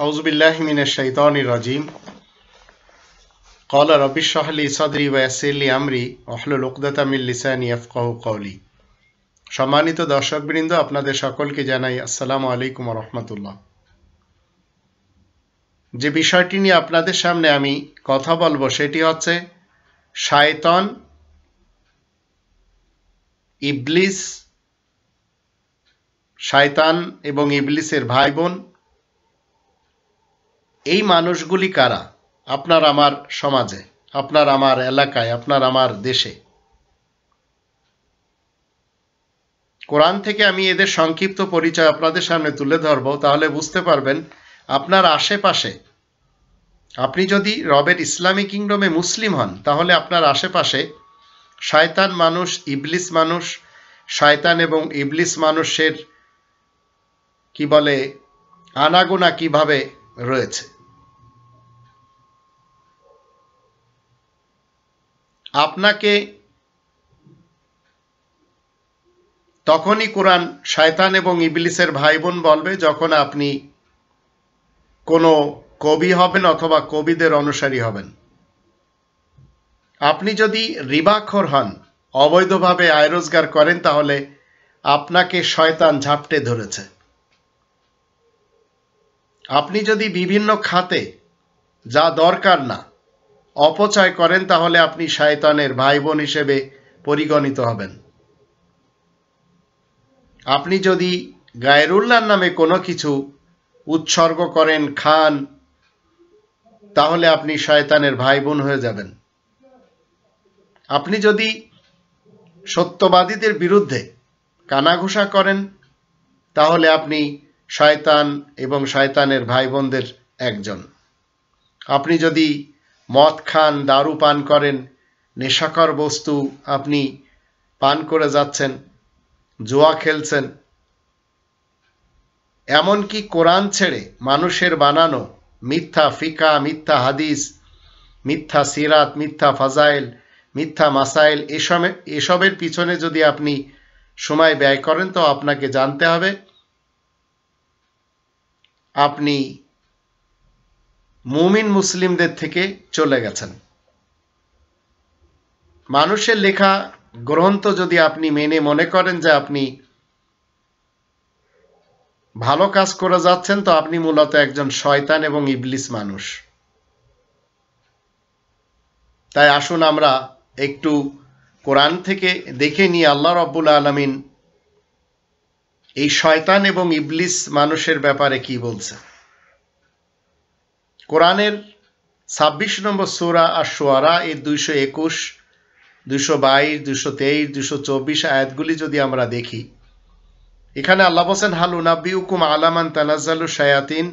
أعوذ بالله من الشيطان الرجيم قال رب اشرح لي صدري ويسر لي أمري واحلل عقدة من لساني قولي সম্মানিত আপনাদের সকলকে জানাই আসসালামু আলাইকুম রহমতুল্লাহ যে বিষয়টি নিয়ে আপনাদের সামনে আমি কথা বলবো সেটি হচ্ছে শায়তন ইবলিস শায়তান এবং ইবলিসের ভাই বোন এই মানুষগুলি কারা আপনার আমার সমাজে আপনার আমার এলাকায় আপনার আমার দেশে কোরআন থেকে আমি এদের সংক্ষিপ্ত পরিচয় আপনাদের সামনে তুলে ধরব তাহলে বুঝতে পারবেন আপনার আশেপাশে আপনি যদি রবের ইসলামী কিংডমে মুসলিম হন তাহলে আপনার আশেপাশে শয়তান মানুষ ইবলিস মানুষ শয়তান এবং ইবলিস মানুষের কি বলে আনাগোনা কিভাবে রয়েছে আপনাকে তখনই কোরআন শায়তান এবং ইবলিসের ভাই বোন বলবে যখন আপনি কোনো কবি হবেন অথবা কবিদের অনুসারী হবেন আপনি যদি রিবাক্ষর হন অবৈধভাবে আয় রোজগার করেন তাহলে আপনাকে শয়তান ঝাপটে ধরেছে আপনি যদি বিভিন্ন খাতে যা দরকার না অপচয় করেন তাহলে আপনি শায়তানের ভাই বোন হিসেবে পরিগণিত হবেন আপনি যদি গায়রুল্লাহর নামে কোনো কিছু উৎসর্গ করেন খান তাহলে আপনি শয়তানের ভাই বোন হয়ে যাবেন আপনি যদি সত্যবাদীদের বিরুদ্ধে কানাঘুষা করেন তাহলে আপনি শয়তান এবং শয়তানের ভাই বোনদের একজন আপনি যদি মদ খান দারু পান করেন নেশাকর বস্তু আপনি পান করে যাচ্ছেন জুয়া খেলছেন এমনকি কোরআন ছেড়ে মানুষের বানানো মিথ্যা ফিকা মিথ্যা হাদিস মিথ্যা সিরাত মিথ্যা ফাজাইল মিথ্যা মাসাইল এসবের এসবের পিছনে যদি আপনি সময় ব্যয় করেন তো আপনাকে জানতে হবে আপনি মুমিন মুসলিমদের থেকে চলে গেছেন মানুষের লেখা গ্রন্থ যদি আপনি মেনে মনে করেন যে আপনি ভালো কাজ করে যাচ্ছেন তো আপনি মূলত একজন শয়তান এবং ইবলিস মানুষ তাই আসুন আমরা একটু কোরআন থেকে দেখে নিয়ে আল্লাহ রব্বুল আলমিন এই শয়তান এবং ইবলিস মানুষের ব্যাপারে কি বলছে কোরআনের ছাব্বিশ নম্বর সুরা আর সোয়ারা এই দুইশো একুশ দুইশো বাইশ দুইশো তেইশ দুইশো চব্বিশ আয়াতগুলি যদি আমরা দেখি এখানে আল্লাহ হোসেন হাল উনাব্বি হুকুম আলামান তানাজালু শায়াতিন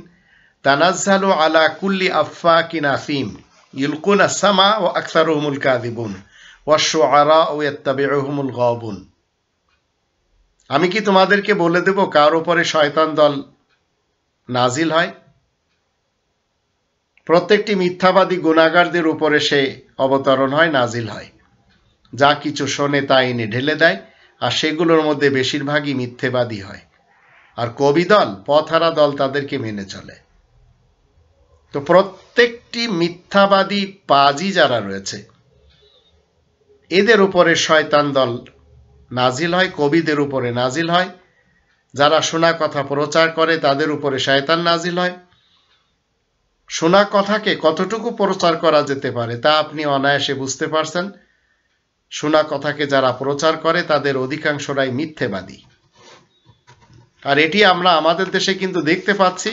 তানাজালু আলা কুল্লি আফা আফিম ইউলকুন আসামা ও রহমুল কাদিবুন ওয়াশো আরা ও রহমুল গবুন আমি কি তোমাদেরকে বলে দেব কার উপরে শয়তান দল নাজিল হয় প্রত্যেকটি মিথ্যাবাদী গুণাগারদের উপরে সে অবতরণ হয় নাজিল হয় যা কিছু শোনে তা এনে ঢেলে দেয় আর সেগুলোর মধ্যে বেশিরভাগই মিথ্যেবাদী হয় আর কবি দল পথহারা দল তাদেরকে মেনে চলে তো প্রত্যেকটি মিথ্যাবাদী পাজি যারা রয়েছে এদের উপরে শয়তান দল নাজিল হয় কবিদের উপরে নাজিল হয় যারা শোনা কথা প্রচার করে তাদের উপরে শয়তান নাজিল হয় শোনা কথাকে কতটুকু প্রচার করা যেতে পারে তা আপনি অনায়াসে বুঝতে পারছেন শোনা কথাকে যারা প্রচার করে তাদের অধিকাংশরাই মিথ্যেবাদী আর এটি আমরা আমাদের দেশে কিন্তু দেখতে পাচ্ছি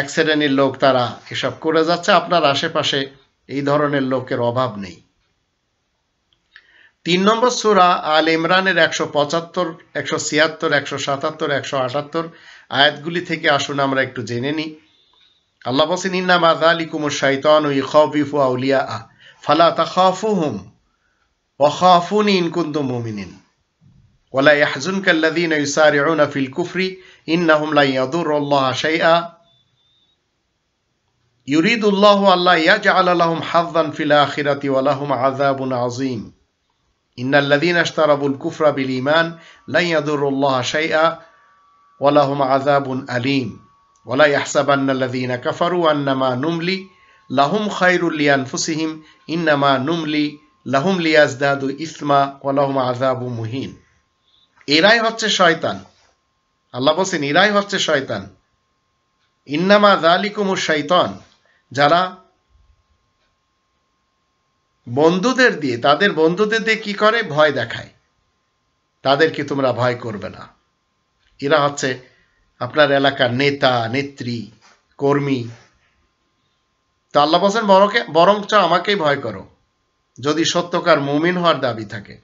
এক শ্রেণীর লোক তারা এসব করে যাচ্ছে আপনার আশেপাশে এই ধরনের লোকের অভাব নেই তিন নম্বর সুরা আল ইমরানের একশো পঁচাত্তর একশো ছিয়াত্তর একশো সাতাত্তর একশো আটাত্তর আয়াতগুলি থেকে আসুন আমরা একটু জেনে নিই الله بسين إنما ذلكم الشيطان يخافف أولياء فلا تخافوهم وخافوني إن كنتم مؤمنين ولا يحزنك الذين يسارعون في الكفر إنهم لن يضروا الله شيئا يريد الله ألا يجعل لهم حظا في الآخرة ولهم عذاب عظيم إن الذين اشتربوا الكفر بالإيمان لن يضروا الله شيئا ولهم عذاب أليم ওলা ইয়াহসাবান্নাল্লাযীনা কাফারু আন্নামা নুমলি লাহুম এরাই হচ্ছে শয়তান আল্লাহ বলছেন এরাই হচ্ছে শয়তান ইন্নামা যারা বন্ধুদের দিয়ে তাদের বন্ধুদের দিয়ে কি করে ভয় দেখায় তাদেরকে তোমরা ভয় করবে না এরা হচ্ছে আপনার এলাকার নেতা নেত্রী কর্মী তো আল্লাহ বলছেন বরকে বরঞ্চ আমাকেই ভয় করো যদি সত্যকার মুমিন হওয়ার দাবি থাকে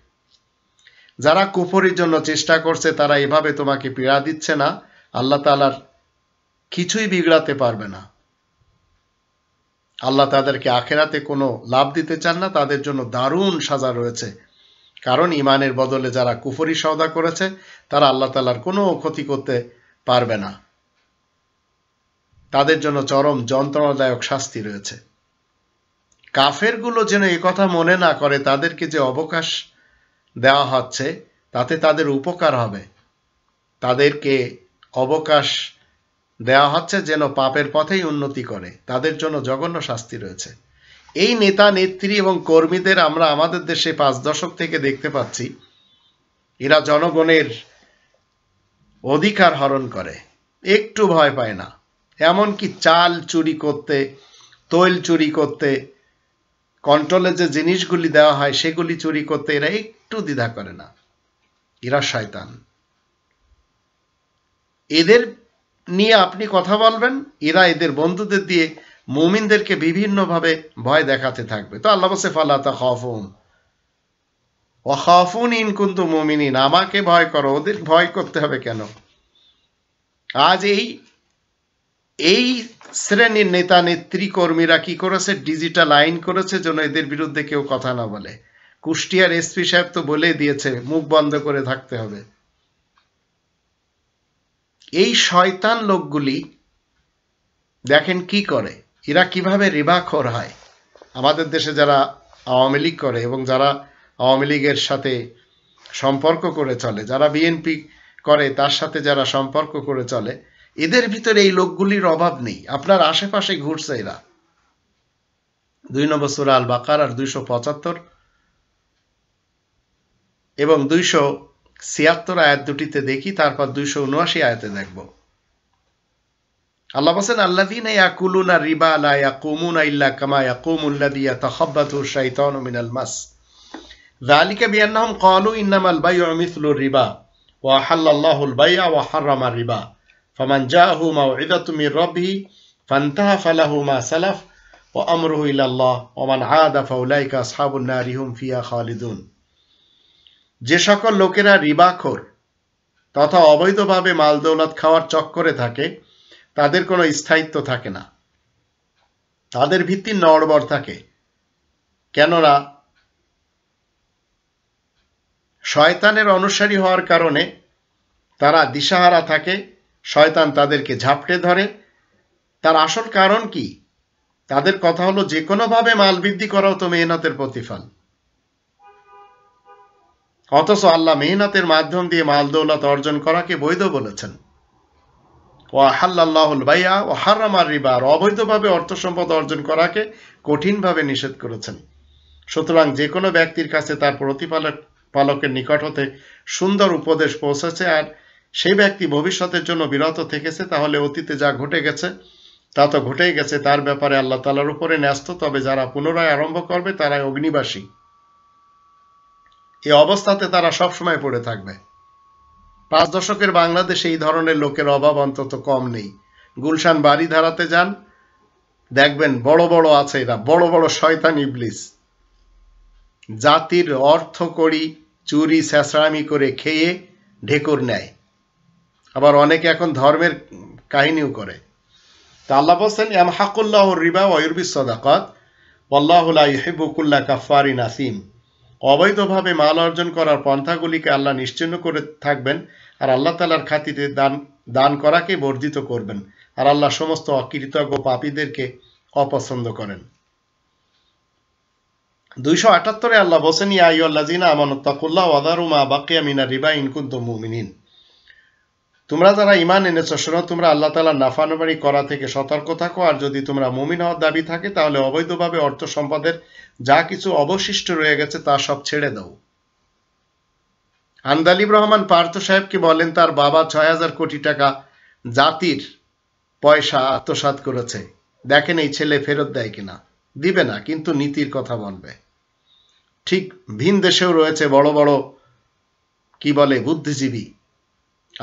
যারা কুফরির জন্য চেষ্টা করছে তারা এভাবে তোমাকে পীড়া দিচ্ছে না আল্লাহ তালার কিছুই বিগড়াতে পারবে না আল্লাহ তাদেরকে আখেরাতে কোনো লাভ দিতে চান না তাদের জন্য দারুণ সাজা রয়েছে কারণ ইমানের বদলে যারা কুফরি সওদা করেছে তারা আল্লাহ তালার কোনো ক্ষতি করতে পারবে না তাদের জন্য চরম যন্ত্রণাদায়ক শাস্তি রয়েছে কাফেরগুলো যেন কথা মনে না করে তাদেরকে যে অবকাশ দেওয়া হচ্ছে তাতে তাদের উপকার হবে তাদেরকে অবকাশ দেওয়া হচ্ছে যেন পাপের পথেই উন্নতি করে তাদের জন্য জঘন্য শাস্তি রয়েছে এই নেতা নেত্রী এবং কর্মীদের আমরা আমাদের দেশে পাঁচ দশক থেকে দেখতে পাচ্ছি এরা জনগণের অধিকার হরণ করে একটু ভয় পায় না এমন কি চাল চুরি করতে তৈল চুরি করতে কন্ট্রোলে যে জিনিসগুলি দেওয়া হয় সেগুলি চুরি করতে এরা একটু দ্বিধা করে না এরা শয়তান এদের নিয়ে আপনি কথা বলবেন এরা এদের বন্ধুদের দিয়ে মুমিনদেরকে বিভিন্নভাবে ভয় দেখাতে থাকবে তো আল্লাহ ফালা তা খফম ওয়াখাফুন ইন কিন্তু মমিনিন আমাকে ভয় করো ওদের ভয় করতে হবে কেন আজ এই এই শ্রেণীর নেতা নেত্রী কর্মীরা কি করেছে ডিজিটাল আইন করেছে যেন এদের বিরুদ্ধে কেউ কথা না বলে কুষ্টিয়ার এসপি সাহেব তো বলে দিয়েছে মুখ বন্ধ করে থাকতে হবে এই শয়তান লোকগুলি দেখেন কি করে এরা কিভাবে রেবাখর হয় আমাদের দেশে যারা আওয়ামী লীগ করে এবং যারা আওয়ামী লীগের সাথে সম্পর্ক করে চলে যারা বিএনপি করে তার সাথে যারা সম্পর্ক করে চলে এদের ভিতরে এই লোকগুলির অভাব নেই আপনার আশেপাশে ঘুরছে এরা দুই নম্বর সুরা আল বাকার আর দুইশো পঁচাত্তর এবং দুইশো ছিয়াত্তর আয়াত দুটিতে দেখি তারপর দুইশো উনআশি আয়াতে দেখব আল্লাহ বলছেন আল্লাদিন ইয়াকুলুনা রিবা লা ইয়াকুমুনা ইল্লা কামা ইয়াকুমুল্লাযী ইয়াতাখাব্বাতু শাইতানু মিনাল মাস ذلك بأنهم قالوا إنما البيع مثل الربا وأحل الله البيع وحرم الربا فمن جاءه موعظة من ربه فانتهى فله ما سلف وأمره إلى الله ومن عاد فأولئك أصحاب النار هم فيها خالدون যে সকল লোকেরা রিবাখোর তথা অবৈধভাবে মাল দৌলত খাওয়ার চক্করে থাকে তাদের কোনো স্থায়িত্ব থাকে না তাদের ভিত্তি নড়বড় থাকে কেননা শয়তানের অনুসারী হওয়ার কারণে তারা দিশাহারা থাকে শয়তান তাদেরকে ঝাপটে ধরে তার আসল কারণ কি তাদের কথা হলো যে কোনোভাবে মাল বৃদ্ধি করাও তো মেহনতের প্রতিফল অথচ আল্লাহ মেহনতের মাধ্যম দিয়ে মাল দৌলত অর্জন করাকে বৈধ বলেছেন ও আহাল্লাহুল বাইয়া ও হারামার রিবার অবৈধভাবে অর্থ সম্পদ অর্জন করাকে কঠিনভাবে নিষেধ করেছেন সুতরাং যে কোনো ব্যক্তির কাছে তার প্রতিপালক পালকের নিকট হতে সুন্দর উপদেশ পৌঁছেছে আর সেই ব্যক্তি ভবিষ্যতের জন্য বিরত থেকেছে তাহলে অতীতে যা ঘটে গেছে তা তো ঘটেই গেছে তার ব্যাপারে আল্লাহ তালার উপরে ন্যস্ত তবে যারা পুনরায় আরম্ভ করবে তারাই অগ্নিবাসী এই অবস্থাতে তারা সবসময় পড়ে থাকবে পাঁচ দশকের বাংলাদেশে এই ধরনের লোকের অভাব অন্তত কম নেই গুলশান বাড়ি ধারাতে যান দেখবেন বড় বড় আছে এরা বড় বড় শয়তান ইবলিস জাতির অর্থ করি চুরি স্যাঁচড়ামি করে খেয়ে ঢেকুর নেয় আবার অনেকে এখন ধর্মের কাহিনীও করে তা আল্লাহ বলছেন এম হাকুল্লাহ রিবা ওয়ুরবি সদাকত বল্লাহুল্লা কাফারি নাসিম অবৈধভাবে মাল অর্জন করার পন্থাগুলিকে আল্লাহ নিশ্চিন্ন করে থাকবেন আর আল্লাহ তালার খাতিতে দান দান করাকে বর্ধিত করবেন আর আল্লাহ সমস্ত অকৃতজ্ঞ পাপীদেরকে অপছন্দ করেন দুইশো আটাত্তরে আল্লাহ বসেন আমানত্তাকুল্লাহ ওয়াদারুমা বাকিয়া মিনা রিবা মুমিনিন তোমরা যারা ইমান এনেছ শোনো তোমরা আল্লাহ তালা করা থেকে সতর্ক থাকো আর যদি তোমরা মুমিন হওয়ার দাবি থাকে তাহলে অবৈধভাবে অর্থ সম্পদের যা কিছু অবশিষ্ট রয়ে গেছে তা সব ছেড়ে দাও আন্দালিব রহমান পার্থ সাহেবকে বলেন তার বাবা ছয় হাজার কোটি টাকা জাতির পয়সা আত্মসাত করেছে দেখেন এই ছেলে ফেরত দেয় কিনা দিবে না কিন্তু নীতির কথা বলবে ঠিক ভিন দেশেও রয়েছে বড় বড় কি বলে বুদ্ধিজীবী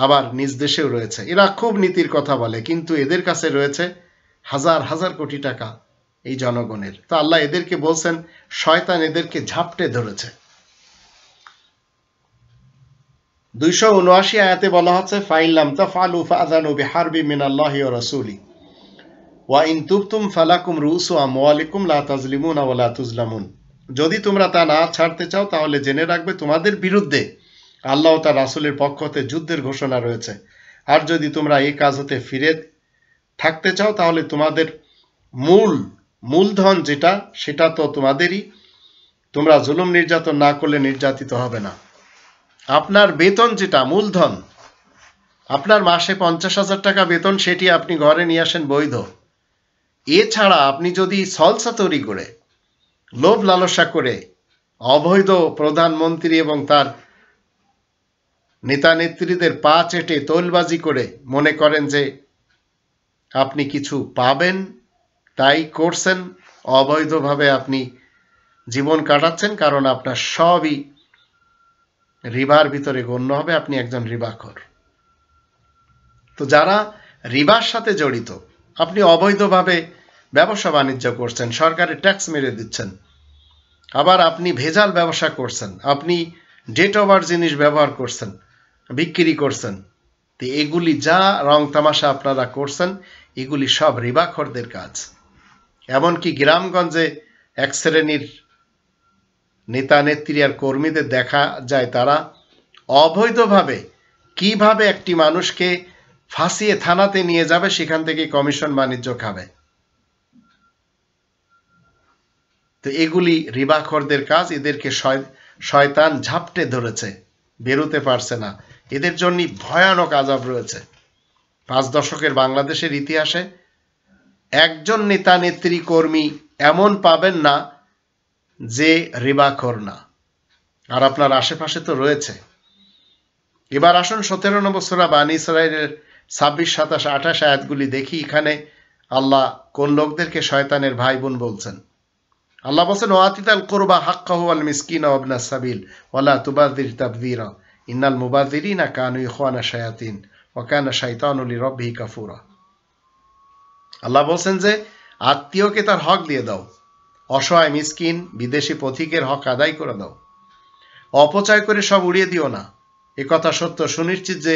আবার নিজ দেশেও রয়েছে এরা খুব নীতির কথা বলে কিন্তু এদের কাছে রয়েছে হাজার হাজার কোটি টাকা এই জনগণের তা আল্লাহ এদেরকে বলছেন শয়তান এদেরকে ঝাপটে ধরেছে দুইশো উনআশি আয়াতে বলা হচ্ছে ফাইলাম তাফালু ফাজানু বিহারবি মিনাল্লাহি ওয়া রাসূলি ওয়া ইন তুবতুম ফালাকুম রুসু আমওয়ালিকুম লা তাজলিমুনা ওয়া লা তুজলামুন যদি তোমরা তা না ছাড়তে চাও তাহলে জেনে রাখবে তোমাদের বিরুদ্ধে আল্লাহ তার রাসুলের পক্ষ হতে যুদ্ধের ঘোষণা রয়েছে আর যদি তোমরা এই কাজ হতে ফিরে থাকতে চাও তাহলে তোমাদের মূল মূলধন যেটা সেটা তো তোমাদেরই তোমরা জুলুম নির্যাতন না করলে নির্যাতিত হবে না আপনার বেতন যেটা মূলধন আপনার মাসে পঞ্চাশ হাজার টাকা বেতন সেটি আপনি ঘরে নিয়ে আসেন বৈধ এছাড়া আপনি যদি সলসা তৈরি করে লোভ লালসা করে অবৈধ প্রধানমন্ত্রী এবং তার নেতা নেত্রীদের পা চেটে তৈলবাজি করে মনে করেন যে আপনি কিছু পাবেন তাই করছেন অবৈধভাবে আপনি জীবন কাটাচ্ছেন কারণ আপনার সবই রিবার ভিতরে গণ্য হবে আপনি একজন রিবাখর তো যারা রিবার সাথে জড়িত আপনি অবৈধভাবে ব্যবসা বাণিজ্য করছেন সরকারের ট্যাক্স মেরে দিচ্ছেন আবার আপনি ভেজাল ব্যবসা করছেন আপনি ডেট ওভার জিনিস ব্যবহার করছেন বিক্রি করছেন তো এগুলি যা রং তামাশা আপনারা করছেন এগুলি সব রিবাখরদের কাজ এমনকি গ্রামগঞ্জে এক শ্রেণীর নেতা নেত্রী আর কর্মীদের দেখা যায় তারা অবৈধভাবে কিভাবে একটি মানুষকে ফাঁসিয়ে থানাতে নিয়ে যাবে সেখান থেকে কমিশন বাণিজ্য খাবে তো এগুলি রিবাখরদের কাজ এদেরকে শয়তান ঝাপটে ধরেছে বেরোতে পারছে না এদের জন্য ভয়ানক আজাব রয়েছে পাঁচ দশকের বাংলাদেশের ইতিহাসে একজন নেতা নেত্রী কর্মী এমন পাবেন না যে রিবাখর না আর আপনার আশেপাশে তো রয়েছে এবার আসুন সতেরো নম্বর সোরা বানী ইসরায়েলের ছাব্বিশ সাতাশ আঠাশ আয়াতগুলি দেখি এখানে আল্লাহ কোন লোকদেরকে শয়তানের ভাই বোন বলছেন আল্লাহ বলছেন ওয়াতিতাল কোরবা হাক্কা হুয়াল মিসকিন আবনা সাবিল ওয়ালা তুবাদির তাবদিরা ইন্নাল মুবাদিরিনা কানু ইখওয়ানা শায়াতিন কানা শাইতানুল রব্বিহি কাফুরা আল্লাহ বলছেন যে আত্মীয়কে তার হক দিয়ে দাও অসহায় মিসকিন বিদেশি পথিকের হক আদায় করে দাও অপচয় করে সব উড়িয়ে দিও না কথা সত্য সুনিশ্চিত যে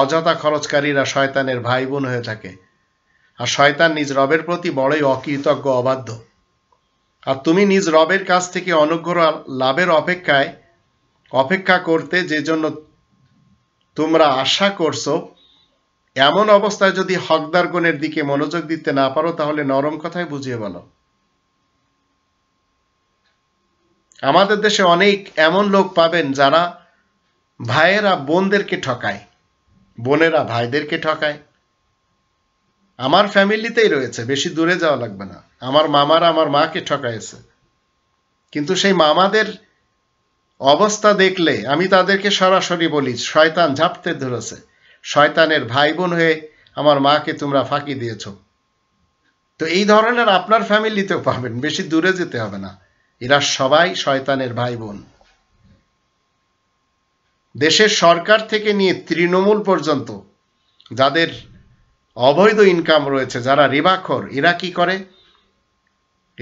অযথা খরচকারীরা শয়তানের ভাই বোন হয়ে থাকে আর শয়তান নিজ রবের প্রতি বড়ই অকৃতজ্ঞ অবাধ্য আর তুমি নিজ রবের কাছ থেকে অনুগ্রহ লাভের অপেক্ষায় অপেক্ষা করতে যে জন্য তোমরা আশা করছো এমন অবস্থায় যদি হকদার গুণের দিকে মনোযোগ দিতে না পারো তাহলে নরম কথায় বুঝিয়ে বলো আমাদের দেশে অনেক এমন লোক পাবেন যারা ভাইয়েরা বোনদেরকে ঠকায় বোনেরা ভাইদেরকে ঠকায় আমার ফ্যামিলিতেই রয়েছে বেশি দূরে যাওয়া লাগবে না আমার মামারা আমার মাকে ঠকাইছে কিন্তু সেই মামাদের অবস্থা দেখলে আমি তাদেরকে সরাসরি বলি শয়তান ঝাপতে ধরেছে শয়তানের ভাই বোন হয়ে আমার মাকে তোমরা ফাঁকি দিয়েছ তো এই ধরনের আপনার ফ্যামিলিতেও পাবেন বেশি দূরে যেতে হবে না এরা সবাই শয়তানের ভাই বোন দেশের সরকার থেকে নিয়ে তৃণমূল পর্যন্ত যাদের অবৈধ ইনকাম রয়েছে যারা রিবাখর এরা কি করে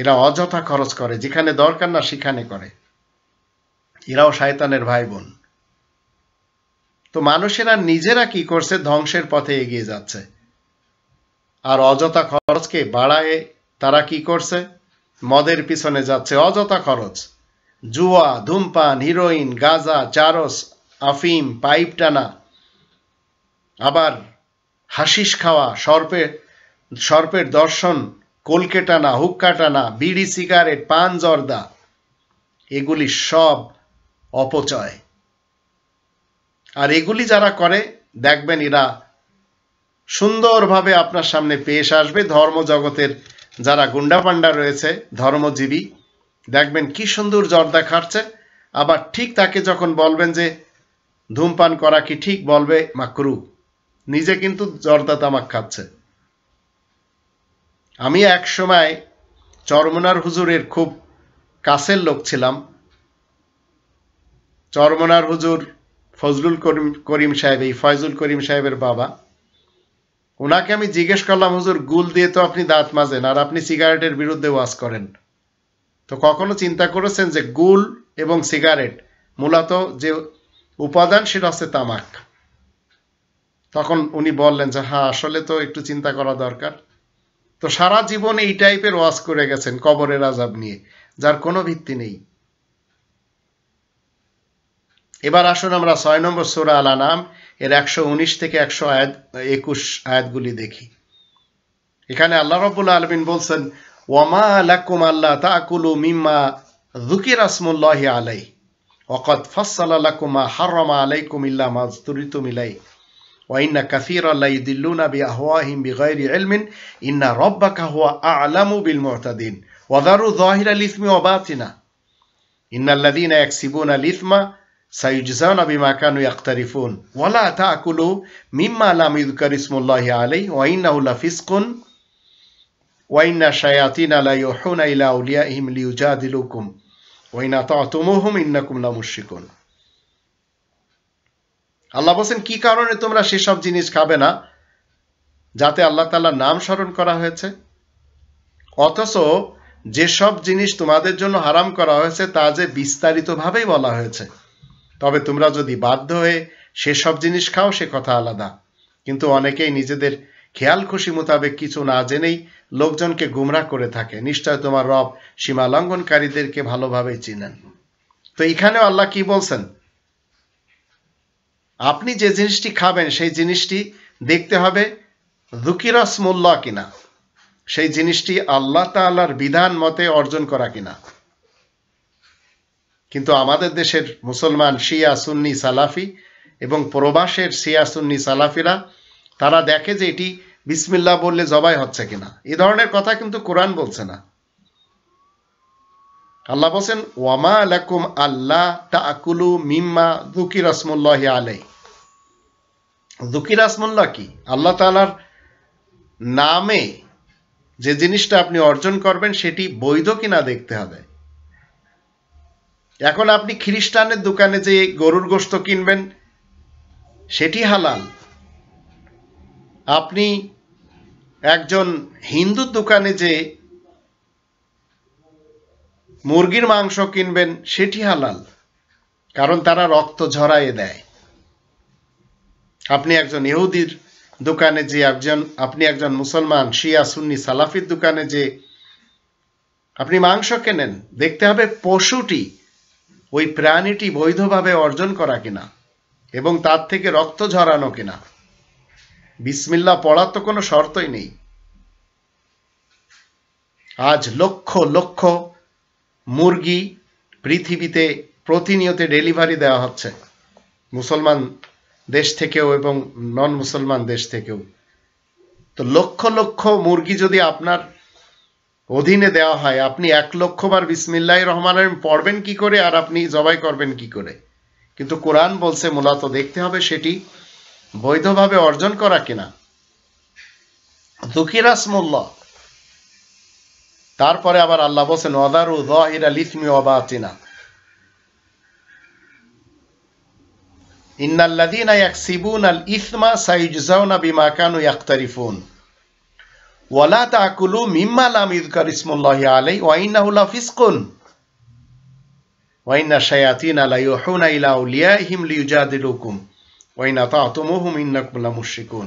এরা অযথা খরচ করে যেখানে দরকার না সেখানে করে এরাও শায়তানের ভাই বোন তো মানুষেরা নিজেরা কি করছে ধ্বংসের পথে এগিয়ে যাচ্ছে আর অযথা খরচকে বাড়ায় তারা কি করছে মদের পিছনে যাচ্ছে অযথা খরচ জুয়া ধূমপান হিরোইন গাজা চারস আফিম পাইপ টানা আবার হাসিস খাওয়া সর্পে সর্পের দর্শন কলকে টানা হুক্কা টানা বিড়ি সিগারেট পান জর্দা এগুলি সব অপচয় আর এগুলি যারা করে দেখবেন এরা সুন্দরভাবে আপনার সামনে পেশ আসবে ধর্মজগতের যারা গুন্ডাপান্ডা রয়েছে ধর্মজীবী দেখবেন কি সুন্দর জর্দা খাচ্ছে আবার ঠিক তাকে যখন বলবেন যে ধূমপান করা কি ঠিক বলবে মাকরু নিজে কিন্তু জর্দা তামাক খাচ্ছে আমি এক সময় চরমনার হুজুরের খুব কাছের লোক ছিলাম চরমনার হুজুর ফজলুল করিম করিম সাহেব এই ফয়জুল করিম সাহেবের বাবা ওনাকে আমি জিজ্ঞেস করলাম হুজুর গুল দিয়ে তো আপনি দাঁত মাজেন আর আপনি সিগারেটের বিরুদ্ধে ওয়াজ করেন তো কখনো চিন্তা করেছেন যে গুল এবং সিগারেট মূলত যে উপাদান সেটা হচ্ছে তামাক তখন উনি বললেন যে হ্যাঁ আসলে তো একটু চিন্তা করা দরকার তো সারা জীবন এই টাইপের ওয়াজ করে গেছেন কবরের আজাব নিয়ে যার কোনো ভিত্তি নেই এবার আসুন আমরা ছয় নম্বর সোরা আলা নাম এর একশো উনিশ থেকে একশো আয়াত একুশ আয়াতগুলি দেখি এখানে আল্লাহ রবুল আলমিন বলছেন ওয়ামা আলাকুম আল্লাহ তাকুলু মিম্মা জুকির আসমুল্লাহ আলাই অকত ফসল আলাকুমা হারমা আলাইকুম ইল্লা মাজতুরিতুম ইলাই وإن كثيرا ليدلون بأهوائهم بغير علم إن ربك هو أعلم بالمعتدين وذروا ظاهر الإثم وباطنه إن الذين يكسبون الإثم سيجزون بما كانوا يقترفون ولا تأكلوا مما لم يذكر اسم الله عليه وإنه لفسق وإن الشياطين ليوحون إلى أوليائهم ليجادلوكم وإن أطعتموهم إنكم لمشركون আল্লাহ বলছেন কি কারণে তোমরা সেসব জিনিস খাবে না যাতে আল্লাহ তাল্লাহ নাম স্মরণ করা হয়েছে অথচ যেসব জিনিস তোমাদের জন্য হারাম করা হয়েছে তা যে বিস্তারিতভাবেই বলা হয়েছে তবে তোমরা যদি বাধ্য হয়ে সেসব জিনিস খাও সে কথা আলাদা কিন্তু অনেকেই নিজেদের খেয়াল খুশি মোতাবেক কিছু না জেনেই লোকজনকে গুমরা করে থাকে নিশ্চয় তোমার রব সীমা লঙ্ঘনকারীদেরকে ভালোভাবেই চিনেন তো এখানেও আল্লাহ কি বলছেন আপনি যে জিনিসটি খাবেন সেই জিনিসটি দেখতে হবে মূল্য কিনা সেই জিনিসটি আল্লাহ তাল্লার বিধান মতে অর্জন করা কিনা কিন্তু আমাদের দেশের মুসলমান শিয়া সুন্নি সালাফি এবং প্রবাসের শিয়া সুন্নি সালাফিরা তারা দেখে যে এটি বিসমিল্লা বললে জবাই হচ্ছে কিনা এ ধরনের কথা কিন্তু কোরআন বলছে না আল্লাহ বলছেন ওয়ামা আলাকুম আল্লাহ তা আকুলু মিম্মা দুকি রাসমুল্লাহ আলাই দুকি রাসমুল্লাহ কি আল্লাহ তালার নামে যে জিনিসটা আপনি অর্জন করবেন সেটি বৈধ কিনা দেখতে হবে এখন আপনি খ্রিস্টানের দোকানে যে গরুর গোস্ত কিনবেন সেটি হালাল আপনি একজন হিন্দুর দোকানে যে মুরগির মাংস কিনবেন সেটি হালাল কারণ তারা রক্ত ঝরাইয়ে দেয় আপনি একজন ইহুদির দোকানে যে একজন আপনি একজন মুসলমান শিয়া সুন্নি সালাফির দোকানে যে আপনি মাংস কেনেন দেখতে হবে পশুটি ওই প্রাণীটি বৈধভাবে অর্জন করা কিনা এবং তার থেকে রক্ত ঝরানো কিনা বিসমিল্লা পড়ার তো কোনো শর্তই নেই আজ লক্ষ লক্ষ মুরগি পৃথিবীতে প্রতিনিয়ত ডেলিভারি দেওয়া হচ্ছে মুসলমান দেশ থেকেও এবং নন মুসলমান দেশ থেকেও তো লক্ষ লক্ষ মুরগি যদি আপনার অধীনে দেওয়া হয় আপনি এক লক্ষ বার বিসমিল্লাহ রহমান পড়বেন কি করে আর আপনি জবাই করবেন কি করে কিন্তু কোরআন বলছে মূলত দেখতে হবে সেটি বৈধভাবে অর্জন করা কিনা দুঃখিরাসমুল্লাহ তারপরে আবার আল্লাহ বলেন ওয়াদারু যাহিরা ظاهر ওয়া وباطنا ان الذين يكسبون الاثم سيجزون بما كانوا يقترفون ولا تاكلوا مما لم يذكر اسم الله عليه وانه لفسق وان الشياطين ليوحون الى اوليائهم ليجادلوكم وان اطعتموهم انكم لمشركون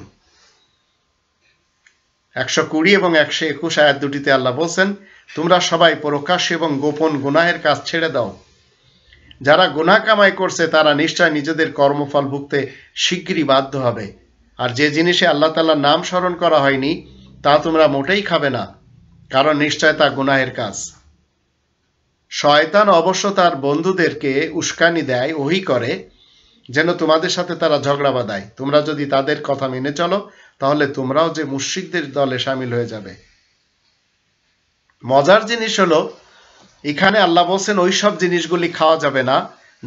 একশো কুড়ি এবং একশো একুশ আয়াত দুটিতে আল্লাহ বলছেন তোমরা সবাই প্রকাশ্য এবং গোপন গুনাহের কাজ ছেড়ে দাও যারা গুনা কামাই করছে তারা নিশ্চয় নিজেদের কর্মফল ভুগতে শিগগিরই বাধ্য হবে আর যে জিনিসে আল্লাহ তাল্লাহ নাম স্মরণ করা হয়নি তা তোমরা মোটেই খাবে না কারণ নিশ্চয় তা গুনাহের কাজ শয়তান অবশ্য তার বন্ধুদেরকে উস্কানি দেয় ওহি করে যেন তোমাদের সাথে তারা ঝগড়া বাঁধায় তোমরা যদি তাদের কথা মেনে চলো তাহলে তোমরাও যে মুশ্রিকদের দলে সামিল হয়ে যাবে মজার জিনিস হলো এখানে আল্লাহ বলছেন ওই সব জিনিসগুলি খাওয়া যাবে না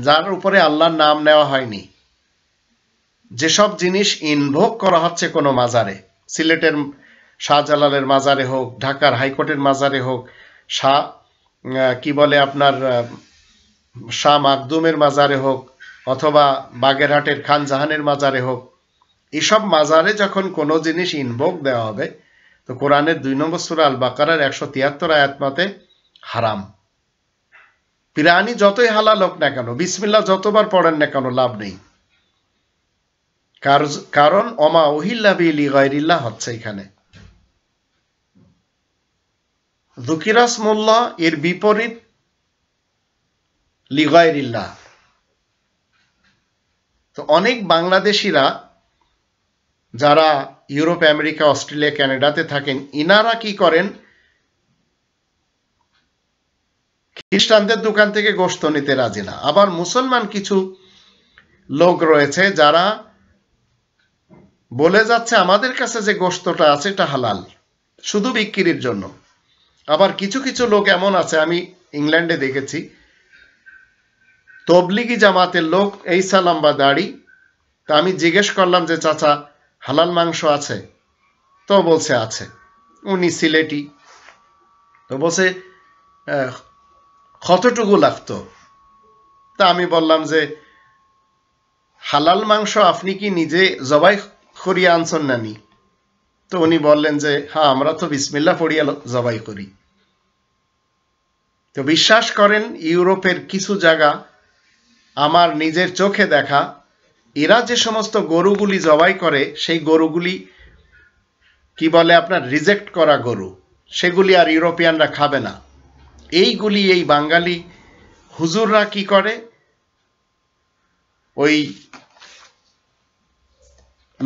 যার উপরে আল্লাহর নাম নেওয়া হয়নি যেসব জিনিস ইনভোগ করা হচ্ছে কোনো মাজারে সিলেটের শাহজালালের মাজারে হোক ঢাকার হাইকোর্টের মাজারে হোক শাহ কি বলে আপনার শাহ মাকদুমের মাজারে হোক অথবা বাগেরহাটের খান জাহানের মাজারে হোক এসব মাজারে যখন কোনো জিনিস ইনভোক দেওয়া হবে তো কোরআনের দুই নম্বর সুরা আল বাকারার একশো তিয়াত্তর আয়াত মতে হারাম প্রাণী যতই হালাল হোক না কেন বিসমিল্লা যতবার পড়েন না কেন লাভ নেই কারণ অমা ওহিল্লা বিলি গাইরিল্লা হচ্ছে এখানে দুকিরাস মোল্লা এর বিপরীত লিগাইরিল্লা তো অনেক বাংলাদেশিরা যারা ইউরোপ আমেরিকা অস্ট্রেলিয়া ক্যানাডাতে থাকেন ইনারা কি করেন খ্রিস্টানদের দোকান থেকে গোস্ত নিতে রাজি না আবার মুসলমান কিছু লোক রয়েছে যারা বলে যাচ্ছে আমাদের কাছে যে গোস্তটা আছে এটা হালাল শুধু বিক্রির জন্য আবার কিছু কিছু লোক এমন আছে আমি ইংল্যান্ডে দেখেছি তবলিগি জামাতের লোক এই সালাম বা দাড়ি তা আমি জিজ্ঞেস করলাম যে চাচা হালাল মাংস আছে তো বলছে আছে উনি সিলেটি তো বলছে কতটুকু লাগতো তা আমি বললাম যে হালাল মাংস আপনি কি নিজে জবাই করিয়া আনছেন নানি তো উনি বললেন যে হ্যাঁ আমরা তো বিসমিল্লা পড়িয়া জবাই করি তো বিশ্বাস করেন ইউরোপের কিছু জায়গা আমার নিজের চোখে দেখা এরা যে সমস্ত গরুগুলি জবাই করে সেই গরুগুলি কি বলে আপনার রিজেক্ট করা গরু সেগুলি আর ইউরোপিয়ানরা খাবে না এইগুলি এই বাঙালি হুজুররা কি করে ওই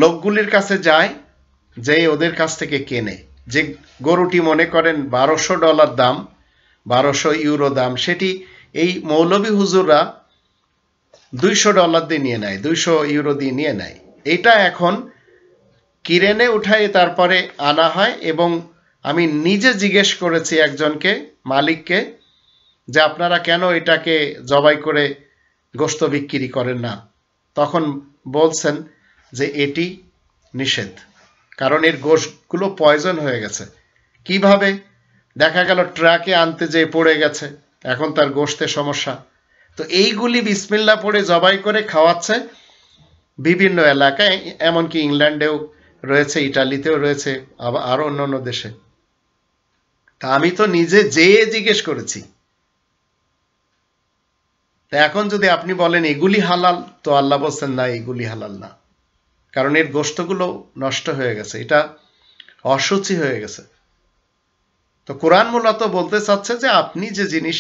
লোকগুলির কাছে যায় যে ওদের কাছ থেকে কেনে যে গরুটি মনে করেন বারোশো ডলার দাম বারোশো ইউরো দাম সেটি এই মৌলভী হুজুররা দুইশো ডলার দিয়ে নিয়ে নেয় দুইশো ইউরো দিয়ে নিয়ে নেয় এটা এখন কিরেনে উঠাই তারপরে আনা হয় এবং আমি নিজে জিজ্ঞেস করেছি একজনকে মালিককে যে আপনারা কেন এটাকে জবাই করে গোস্ত বিক্রি করেন না তখন বলছেন যে এটি নিষেধ কারণ এর গোশগুলো পয়জন হয়ে গেছে কিভাবে দেখা গেল ট্রাকে আনতে যেয়ে পড়ে গেছে এখন তার গোষ্ঠে সমস্যা তো এইগুলি বিসমিল্লা পড়ে জবাই করে খাওয়াচ্ছে বিভিন্ন এলাকায় এমনকি ইংল্যান্ডেও রয়েছে ইটালিতেও রয়েছে আবার আরও অন্য অন্য দেশে তা আমি তো নিজে যেয়ে জিজ্ঞেস করেছি তা এখন যদি আপনি বলেন এগুলি হালাল তো আল্লাহ বলছেন না এগুলি হালাল না কারণ এর গোষ্ঠগুলো নষ্ট হয়ে গেছে এটা অসুচি হয়ে গেছে তো কোরআন মূলত বলতে চাচ্ছে যে আপনি যে জিনিস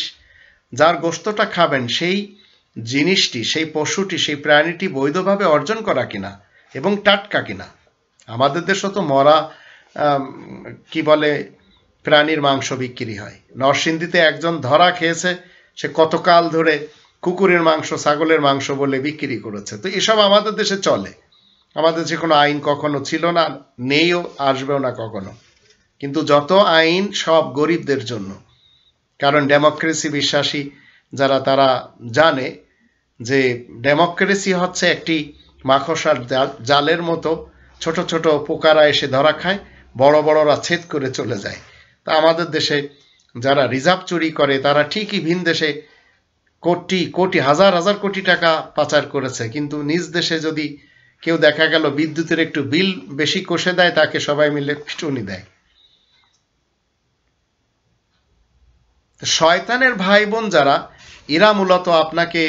যার গোস্তটা খাবেন সেই জিনিসটি সেই পশুটি সেই প্রাণীটি বৈধভাবে অর্জন করা কিনা এবং টাটকা কিনা আমাদের দেশে তো মরা কি বলে প্রাণীর মাংস বিক্রি হয় নরসিংদীতে একজন ধরা খেয়েছে সে কতকাল ধরে কুকুরের মাংস ছাগলের মাংস বলে বিক্রি করেছে তো এসব আমাদের দেশে চলে আমাদের যে কোনো আইন কখনো ছিল না নেইও আসবেও না কখনো কিন্তু যত আইন সব গরিবদের জন্য কারণ ডেমোক্রেসি বিশ্বাসী যারা তারা জানে যে ডেমোক্রেসি হচ্ছে একটি মাখসার জালের মতো ছোট ছোট পোকারা এসে ধরা খায় বড় বড়রা ছেদ করে চলে যায় তা আমাদের দেশে যারা রিজার্ভ চুরি করে তারা ঠিকই ভিন দেশে কোটি কোটি হাজার হাজার কোটি টাকা পাচার করেছে কিন্তু নিজ দেশে যদি কেউ দেখা গেল বিদ্যুতের একটু বিল বেশি কষে দেয় তাকে সবাই মিলে পিটুনি দেয় শয়তানের ভাই বোন যারা এরা মূলত আপনাকে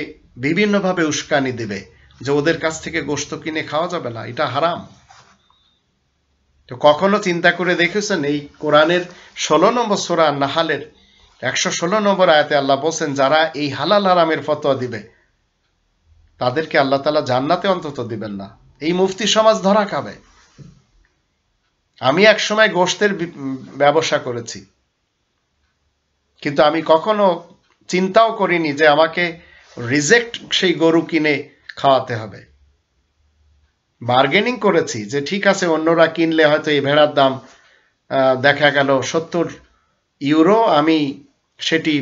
বিভিন্নভাবে উস্কানি দেবে যে ওদের কাছ থেকে গোস্ত কিনে খাওয়া যাবে না এটা হারাম তো কখনো চিন্তা করে দেখেছেন এই কোরআনের ষোলো নম্বর সোরা নাহালের একশো ষোলো নম্বর আয়াতে আল্লাহ বলছেন যারা এই হালাল হারামের ফতোয়া দিবে তাদেরকে আল্লাহ তালা জান্নাতে অন্তত দিবেন না এই মুফতি সমাজ ধরা খাবে আমি একসময় গোষ্ঠের ব্যবসা করেছি কিন্তু আমি কখনো চিন্তাও করিনি যে আমাকে রিজেক্ট সেই গরু কিনে খাওয়াতে হবে বার্গেনিং করেছি যে ঠিক আছে অন্যরা কিনলে হয়তো এই ভেড়ার দাম দেখা গেল সত্তর ইউরো আমি সেটি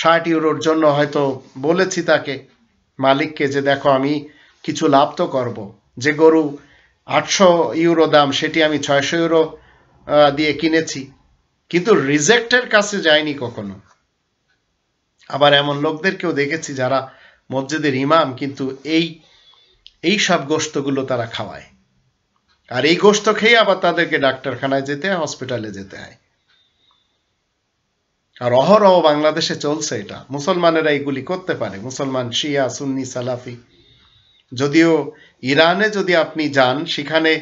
ষাট ইউরোর জন্য হয়তো বলেছি তাকে মালিককে যে দেখো আমি কিছু লাভ তো করব যে গরু আটশো ইউরো দাম সেটি আমি ছয়শো ইউরো দিয়ে কিনেছি কিন্তু রিজেক্টের কাছে যায়নি কখনো আবার এমন লোকদেরকেও দেখেছি যারা মসজিদের ইমাম কিন্তু এই এই সব গোস্তগুলো তারা খাওয়ায় আর এই গোস্ত খেয়ে আবার তাদেরকে ডাক্তারখানায় যেতে হয় হসপিটালে যেতে হয় আর অহরহ বাংলাদেশে চলছে এটা মুসলমানেরা এইগুলি করতে পারে মুসলমান শিয়া সুন্নি সালাফি যদিও ইরানে যদি আপনি যান সেখানে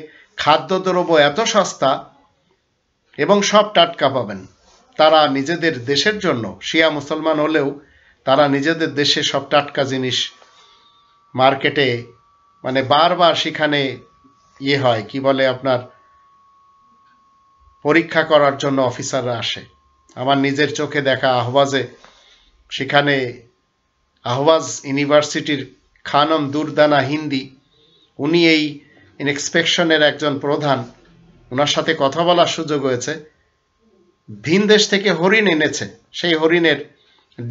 খাদ্যদ্রব্য এত সস্তা এবং সব টাটকা পাবেন তারা নিজেদের দেশের জন্য শিয়া মুসলমান হলেও তারা নিজেদের দেশে সব টাটকা জিনিস মার্কেটে মানে বারবার সেখানে ইয়ে হয় কি বলে আপনার পরীক্ষা করার জন্য অফিসাররা আসে আমার নিজের চোখে দেখা আহবাজে সেখানে আহবাজ ইউনিভার্সিটির খানম দুর্দানা হিন্দি উনি এই ইনস্পেকশনের একজন প্রধান ওনার সাথে কথা বলার সুযোগ হয়েছে ভিন দেশ থেকে হরিণ এনেছে সেই হরিণের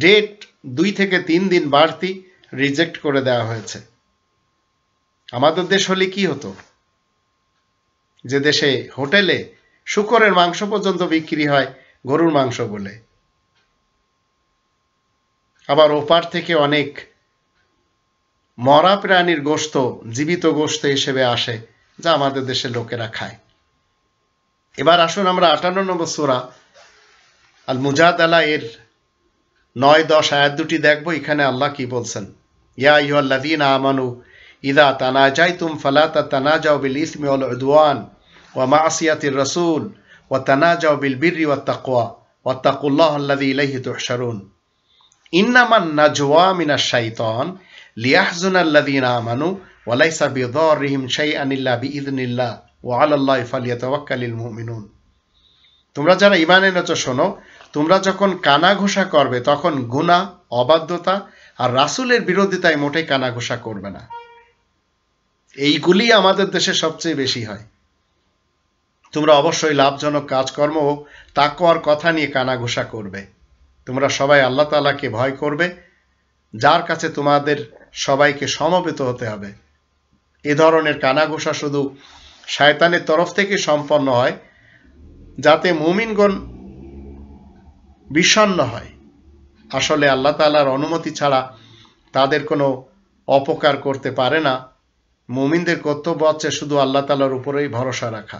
ডেট দুই থেকে তিন দিন বাড়তি রিজেক্ট করে দেওয়া হয়েছে আমাদের দেশ হলে কি হতো যে দেশে হোটেলে শুকরের মাংস পর্যন্ত বিক্রি হয় গরুর মাংস বলে আবার ওপার থেকে অনেক মরা প্রাণীর গোস্ত জীবিত গোস্ত হিসেবে আসে যা আমাদের দেশের লোকেরা খায় এবার আসুন আমরা 58 নম্বর সূরা আল মুজাদালা এর 9 10 আয়াত দুটি দেখব এখানে আল্লাহ কি বলছেন ইয়া আইযহাললাযীনা আমানু ইযা তানাজাইতম ফালা ফালাতা বিল ইসমি ওয়াল উদওয়ান ওয়া মাসিয়াতির রাসূল ওয়া তানাজাউ বিল বিররি ওয়াত তাকওয়া ওয়া তাকুল্লাহ ইলাইহি তুহশারুন ইন্নামান নাজওয়া মিনাশ শাইতান লিয়াহজুনাল্লাদিন আমানু ওয়া লাইসা বিদাররিহিম শাইআন ইল্লা বিইযনিল্লাহ ও আল্লাহ ফালিয়াতওয়াক্কালিল মুমিনুন তোমরা যারা ইমান এনেছ শোনো তোমরা যখন কানা ঘোষা করবে তখন গুণা অবাধ্যতা আর রাসুলের বিরোধিতায় মোটেই ঘোষা করবে না এইগুলি আমাদের দেশে সবচেয়ে বেশি হয় তোমরা অবশ্যই লাভজনক কাজকর্ম ও তাকওয়ার কথা নিয়ে কানা ঘোষা করবে তোমরা সবাই আল্লাহ তালাকে ভয় করবে যার কাছে তোমাদের সবাইকে সমবেত হতে হবে এ ধরনের কানা ঘোষা শুধু শায়তানের তরফ থেকে সম্পন্ন হয় যাতে মুমিনগণ বিষণ্ন হয় আসলে আল্লাহ তালার অনুমতি ছাড়া তাদের কোনো অপকার করতে পারে না মুমিনদের কর্তব্য হচ্ছে শুধু আল্লাহ তালার উপরেই ভরসা রাখা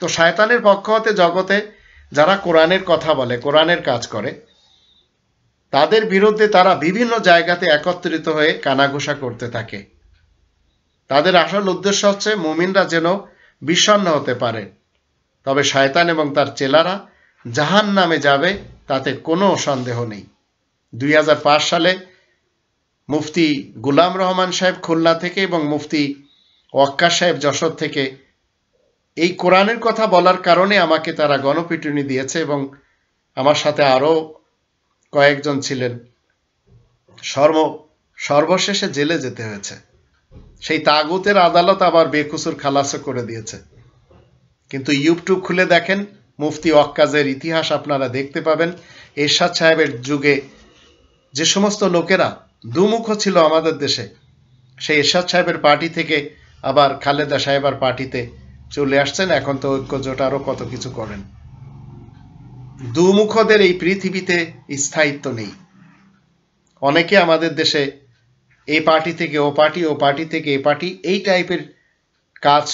তো শায়তানের পক্ষ হতে জগতে যারা কোরআনের কথা বলে কোরআনের কাজ করে তাদের বিরুদ্ধে তারা বিভিন্ন জায়গাতে একত্রিত হয়ে কানাঘোষা করতে থাকে তাদের আসল উদ্দেশ্য হচ্ছে মুমিনরা যেন বিষণ্ন হতে পারে তবে শয়তান এবং তার চেলারা জাহান নামে যাবে তাতে কোনো সন্দেহ নেই দুই সালে মুফতি গুলাম রহমান সাহেব খুলনা থেকে এবং মুফতি ওয়াক্কা সাহেব যশোর থেকে এই কোরআনের কথা বলার কারণে আমাকে তারা গণপিটুনি দিয়েছে এবং আমার সাথে আরও কয়েকজন ছিলেন সর্ব সর্বশেষে জেলে যেতে হয়েছে সেই তাগুতের আদালত আবার বেকুসুর খালাসও করে দিয়েছে কিন্তু ইউটিউব খুলে দেখেন মুফতি অক্কাজের ইতিহাস আপনারা দেখতে পাবেন এরশাদ সাহেবের যুগে যে সমস্ত লোকেরা দুমুখ ছিল আমাদের দেশে সেই এরশাদ সাহেবের পার্টি থেকে আবার খালেদা সাহেবের পার্টিতে চলে আসছেন এখন তো ঐক্যজোট আরও কত কিছু করেন দুমুখদের এই পৃথিবীতে স্থায়িত্ব নেই অনেকে আমাদের দেশে এ পার্টি থেকে ও পার্টি ও পার্টি থেকে এ পার্টি এই টাইপের কাজ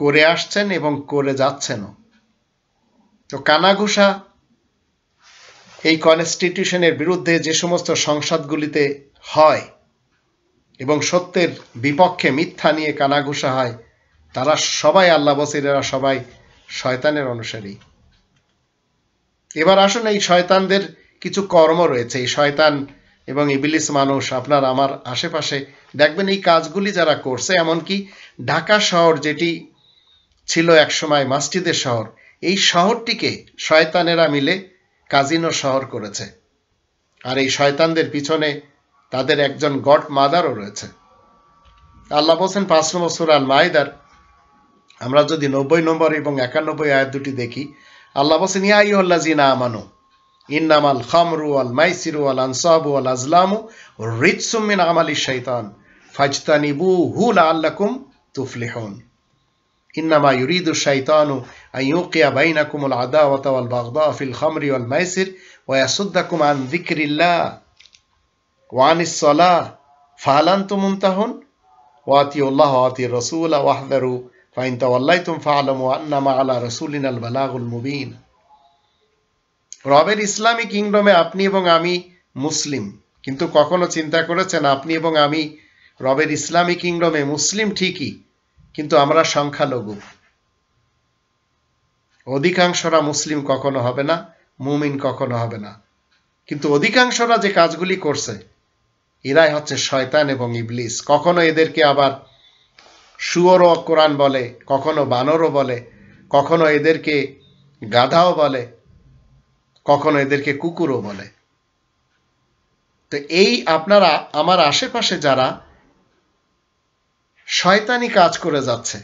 করে আসছেন এবং করে যাচ্ছেনও তো কানাঘুষা এই কনস্টিটিউশনের বিরুদ্ধে যে সমস্ত সংসদগুলিতে হয় এবং সত্যের বিপক্ষে মিথ্যা নিয়ে কানাঘুষা হয় তারা সবাই আল্লাহ বসিরেরা সবাই শয়তানের অনুসারী এবার আসুন এই শয়তানদের কিছু কর্ম রয়েছে এই শয়তান এবং ইবিলিস মানুষ আপনার আমার আশেপাশে দেখবেন এই কাজগুলি যারা করছে এমনকি ঢাকা শহর যেটি ছিল একসময় মাস্টিদের শহর এই শহরটিকে শয়তানেরা মিলে কাজিনো শহর করেছে আর এই শয়তানদের পিছনে তাদের একজন গড মাদারও রয়েছে আল্লাহ বলছেন পাঁচ নম্বর সুরাল মায়েদার আমরা যদি নব্বই নম্বর এবং একানব্বই আয়াত দুটি দেখি আল্লাহ বলছেন ইয়া ইহল্লা জিনা আমানু إنما الخمر والميسر والأنصاب والأزلام رجس من عمل الشيطان فاجتنبوه لعلكم تفلحون إنما يريد الشيطان أن يوقع بينكم العداوة والبغضاء في الخمر والميسر ويصدكم عن ذكر الله وعن الصلاة فهل أنتم منتهون؟ وأطيعوا الله وأطيعوا الرسول واحذروا فإن توليتم فاعلموا أنما على رسولنا البلاغ المبين রবের ইসলামী কিংডমে আপনি এবং আমি মুসলিম কিন্তু কখনো চিন্তা করেছেন আপনি এবং আমি রবের ইসলামী কিংডমে মুসলিম ঠিকই কিন্তু আমরা সংখ্যালঘু অধিকাংশরা মুসলিম কখনো হবে না মুমিন কখনো হবে না কিন্তু অধিকাংশরা যে কাজগুলি করছে এরাই হচ্ছে শয়তান এবং ইবলিস কখনো এদেরকে আবার সুয়রও কোরআন বলে কখনো বানরও বলে কখনো এদেরকে গাধাও বলে কখনো এদেরকে কুকুরও বলে তো এই আপনারা আমার আশেপাশে যারা শয়তানি কাজ করে যাচ্ছে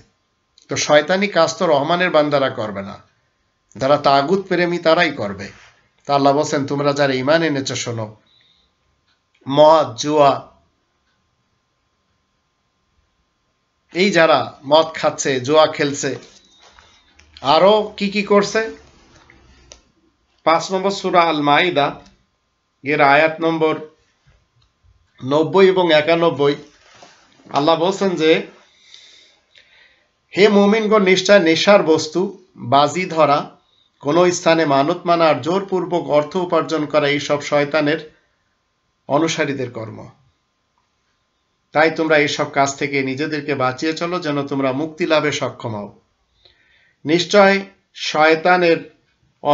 তো শয়তানি কাজ তো রহমানের বান্দারা করবে না যারা তাগুত প্রেমী তারাই করবে তা আল্লাহ বলছেন তোমরা যারা ইমান এনেছো শোনো মদ জুয়া এই যারা মদ খাচ্ছে জুয়া খেলছে আরও কি কি করছে পাঁচ নম্বর সুরা আল মাইদা এর আয়াত নম্বর নব্বই এবং একানব্বই আল্লাহ বলছেন যে হে মোমিনগ নিশ্চয় নেশার বস্তু বাজি ধরা কোনো স্থানে মানত মানা আর জোরপূর্বক অর্থ উপার্জন করা এইসব শয়তানের অনুসারীদের কর্ম তাই তোমরা এইসব কাজ থেকে নিজেদেরকে বাঁচিয়ে চলো যেন তোমরা মুক্তি লাভে সক্ষম হও নিশ্চয় শয়তানের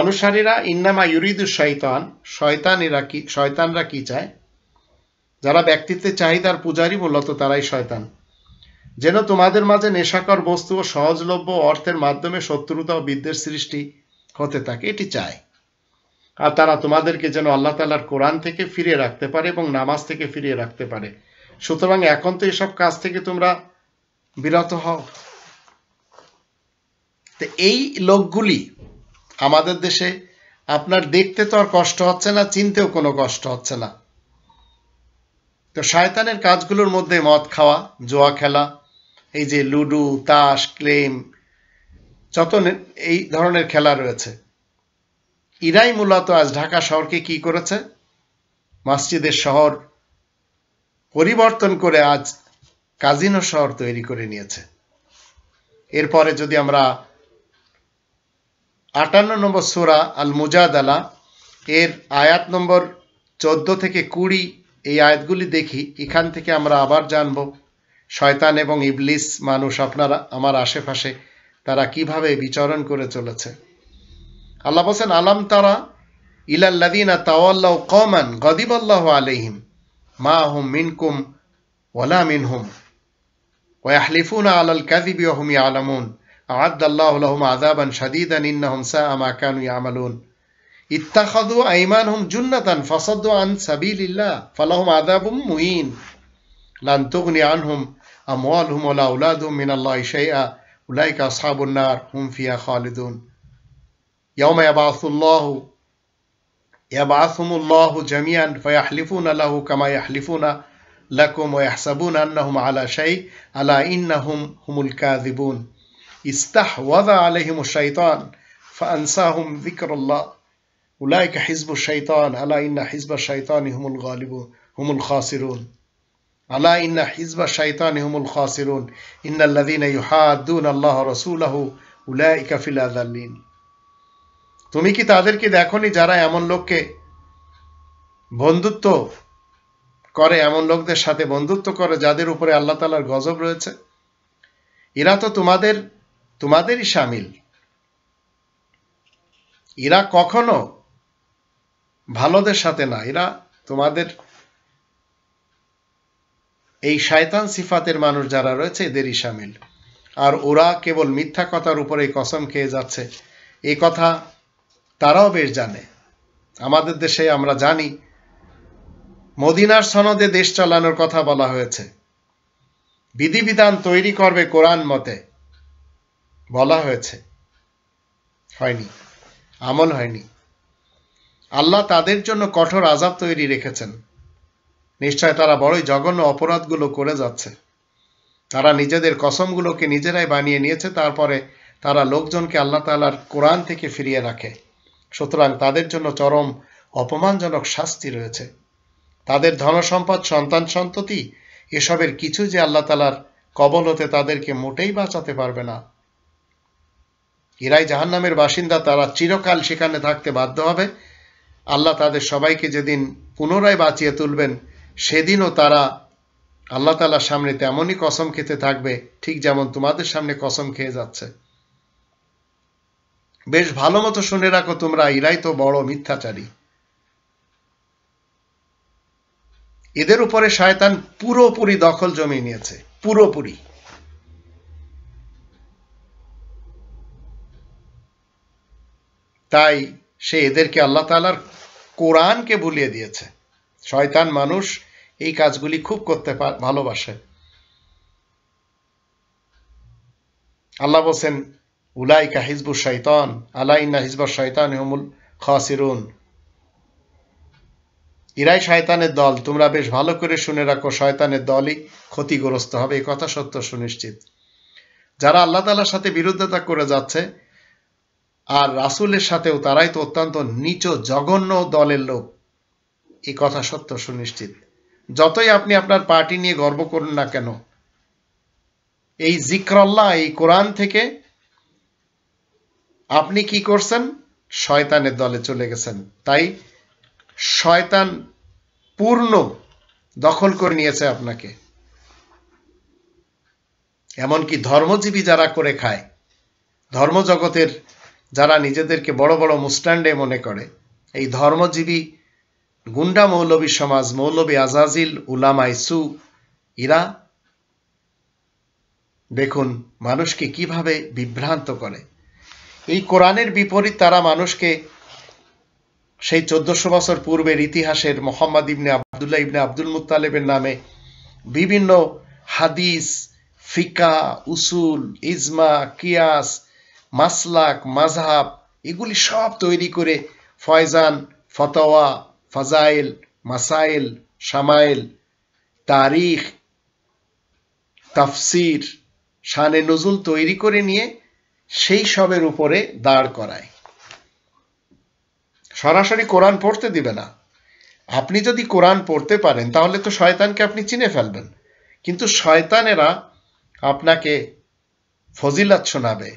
অনুসারীরা ইন্নামা ইউরিদু শয়তান শয়তান এরা কি শয়তানরা কি চায় যারা ব্যক্তিত্বের চাহিদার পূজারি মূলত তারাই শয়তান যেন তোমাদের মাঝে নেশাকর বস্তু ও সহজলভ্য অর্থের মাধ্যমে শত্রুতা ও বিদ্বেষ সৃষ্টি হতে থাকে এটি চায় আর তারা তোমাদেরকে যেন আল্লাহ তালার কোরআন থেকে ফিরিয়ে রাখতে পারে এবং নামাজ থেকে ফিরিয়ে রাখতে পারে সুতরাং এখন তো এসব কাজ থেকে তোমরা বিরত হও তো এই লোকগুলি আমাদের দেশে আপনার দেখতে তো আর কষ্ট হচ্ছে না চিনতেও কোনো কষ্ট হচ্ছে না তো শায়তানের কাজগুলোর মধ্যে মদ খাওয়া জোয়া খেলা এই যে লুডু তাস ক্লেম যত এই ধরনের খেলা রয়েছে ইরাই মূলত আজ ঢাকা শহরকে কি করেছে মসজিদের শহর পরিবর্তন করে আজ কাজিনো শহর তৈরি করে নিয়েছে এরপরে যদি আমরা আটান্ন নম্বর সুরা আল মুজাদালা এর আয়াত নম্বর চোদ্দ থেকে কুড়ি এই আয়াতগুলি দেখি এখান থেকে আমরা আবার জানব শয়তান এবং ইবলিস মানুষ আপনারা আমার আশেপাশে তারা কিভাবে বিচরণ করে চলেছে আল্লাহ বলছেন আলাম তারা ইলাল্লাদিনা তাওয়াল্লাহ কমান গদিবাল্লাহ আলহিম মা হুম মিনকুম ওলা মিনহুম ওয়াহলিফুনা আলাল কাজিবি হুম আলামুন أعد الله لهم عذابا شديدا إنهم ساء ما كانوا يعملون اتخذوا أيمانهم جنة فصدوا عن سبيل الله فلهم عذاب مهين لن تغني عنهم أموالهم ولا أولادهم من الله شيئا أولئك أصحاب النار هم فيها خالدون يوم يبعث الله يبعثهم الله جميعا فيحلفون له كما يحلفون لكم ويحسبون أنهم على شيء ألا إنهم هم الكاذبون ইস্তাহওয়াদা আলহিম শৈতান তুমি কি তাদেরকে দেখনি যারা এমন লোককে বন্ধুত্ব করে এমন লোকদের সাথে বন্ধুত্ব করে যাদের উপরে আল্লাহ তালার গজব রয়েছে এরা তো তোমাদের তোমাদেরই সামিল এরা কখনো ভালোদের সাথে না এরা তোমাদের এই শায়তান সিফাতের মানুষ যারা রয়েছে এদেরই সামিল আর ওরা কেবল মিথ্যা কথার উপরে কসম খেয়ে যাচ্ছে এই কথা তারাও বেশ জানে আমাদের দেশে আমরা জানি মদিনার সনদে দেশ চালানোর কথা বলা হয়েছে বিধিবিধান তৈরি করবে কোরআন মতে বলা হয়েছে হয়নি আমল হয়নি আল্লাহ তাদের জন্য কঠোর আজাব তৈরি রেখেছেন নিশ্চয় তারা বড়ই জঘন্য অপরাধগুলো করে যাচ্ছে তারা নিজেদের কসমগুলোকে নিজেরাই বানিয়ে নিয়েছে তারপরে তারা লোকজনকে আল্লাহ তালার কোরআন থেকে ফিরিয়ে রাখে সুতরাং তাদের জন্য চরম অপমানজনক শাস্তি রয়েছে তাদের ধনসম্পদ সন্তান সন্ততি এসবের কিছু যে আল্লাহ তালার কবল হতে তাদেরকে মোটেই বাঁচাতে পারবে না এরাই নামের বাসিন্দা তারা চিরকাল সেখানে থাকতে বাধ্য হবে আল্লাহ তাদের সবাইকে যেদিন পুনরায় বাঁচিয়ে তুলবেন সেদিনও তারা আল্লাহ তালার সামনে তেমনই কসম খেতে থাকবে ঠিক যেমন তোমাদের সামনে কসম খেয়ে যাচ্ছে বেশ ভালো মতো শুনে রাখো তোমরা ইরাই তো বড় মিথ্যাচারী এদের উপরে শয়তান পুরোপুরি দখল জমিয়ে নিয়েছে পুরোপুরি তাই সে এদেরকে আল্লাহ তালার কোরআনকে ভুলিয়ে দিয়েছে শয়তান মানুষ এই কাজগুলি খুব করতে ভালোবাসে আল্লাহ বলছেন উলাইকা হিজবু শৈতান আলাইনা হিজবা শৈতান হমুল খাসিরুন ইরাই শয়তানের দল তোমরা বেশ ভালো করে শুনে রাখো শয়তানের দলই ক্ষতিগ্রস্ত হবে এ কথা সত্য সুনিশ্চিত যারা আল্লাহ তালার সাথে বিরুদ্ধতা করে যাচ্ছে আর রাসুলের সাথেও তারাই তো অত্যন্ত নিচ জঘন্য দলের লোক এ কথা সত্য সুনিশ্চিত যতই আপনি আপনার পার্টি নিয়ে গর্ব করুন না কেন এই জিক্রল্লা এই কোরআন থেকে আপনি কি করছেন শয়তানের দলে চলে গেছেন তাই শয়তান পূর্ণ দখল করে নিয়েছে আপনাকে এমনকি ধর্মজীবী যারা করে খায় ধর্মজগতের যারা নিজেদেরকে বড় বড় মুস্ট্যান্ডে মনে করে এই ধর্মজীবী গুন্ডা মৌলবী সমাজ মৌলবী আজাজিল উলামা ইসু ইরা দেখুন মানুষকে কিভাবে বিভ্রান্ত করে এই কোরআনের বিপরীত তারা মানুষকে সেই চোদ্দশো বছর পূর্বের ইতিহাসের মোহাম্মদ ইবনে আবদুল্লাহ ইবনে আব্দুল মুতালেবের নামে বিভিন্ন হাদিস ফিকা উসুল ইজমা কিয়াস মাসলাক মাজহাব এগুলি সব তৈরি করে ফয়জান ফতোয়া ফাজাইল মাসাইল সামাইল তারিখ তাফসির শানে নজুল তৈরি করে নিয়ে সেই সবের উপরে দাঁড় করায় সরাসরি কোরআন পড়তে দিবে না আপনি যদি কোরআন পড়তে পারেন তাহলে তো শয়তানকে আপনি চিনে ফেলবেন কিন্তু শয়তানেরা আপনাকে ফজিলাত শোনাবে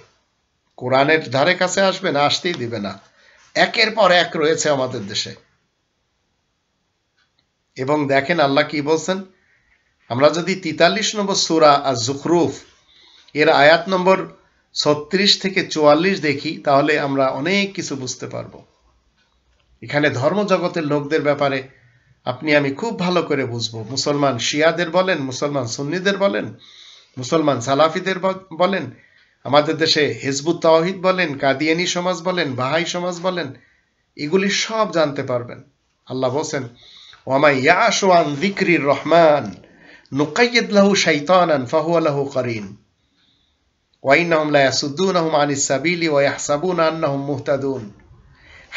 কোরআনের ধারে কাছে আসবে না আসতেই দিবে না একের পর এক রয়েছে আমাদের দেশে এবং দেখেন আল্লাহ কি বলছেন আমরা যদি তিতাল্লিশ নম্বর সুরা আর জুখরুফ এর আয়াত নম্বর ছত্রিশ থেকে চুয়াল্লিশ দেখি তাহলে আমরা অনেক কিছু বুঝতে পারব এখানে ধর্ম জগতের লোকদের ব্যাপারে আপনি আমি খুব ভালো করে বুঝবো মুসলমান শিয়াদের বলেন মুসলমান সুন্নিদের বলেন মুসলমান সালাফিদের বলেন আমাদের দেশে হিজবুত তাওহিদ বলেন কাদিয়ানি সমাজ বলেন বাহাই সমাজ বলেন এগুলি সব জানতে পারবেন আল্লাহ বলছেন ওয়ামাই ইয়াশু আন যিকরির রহমান নুকাইয়িদ লাহু শাইতানান ফাহুয়া লাহু ওয়া কারিন وإنهم لا يصدونهم عن السبيل ويحسبون أنهم مهتدون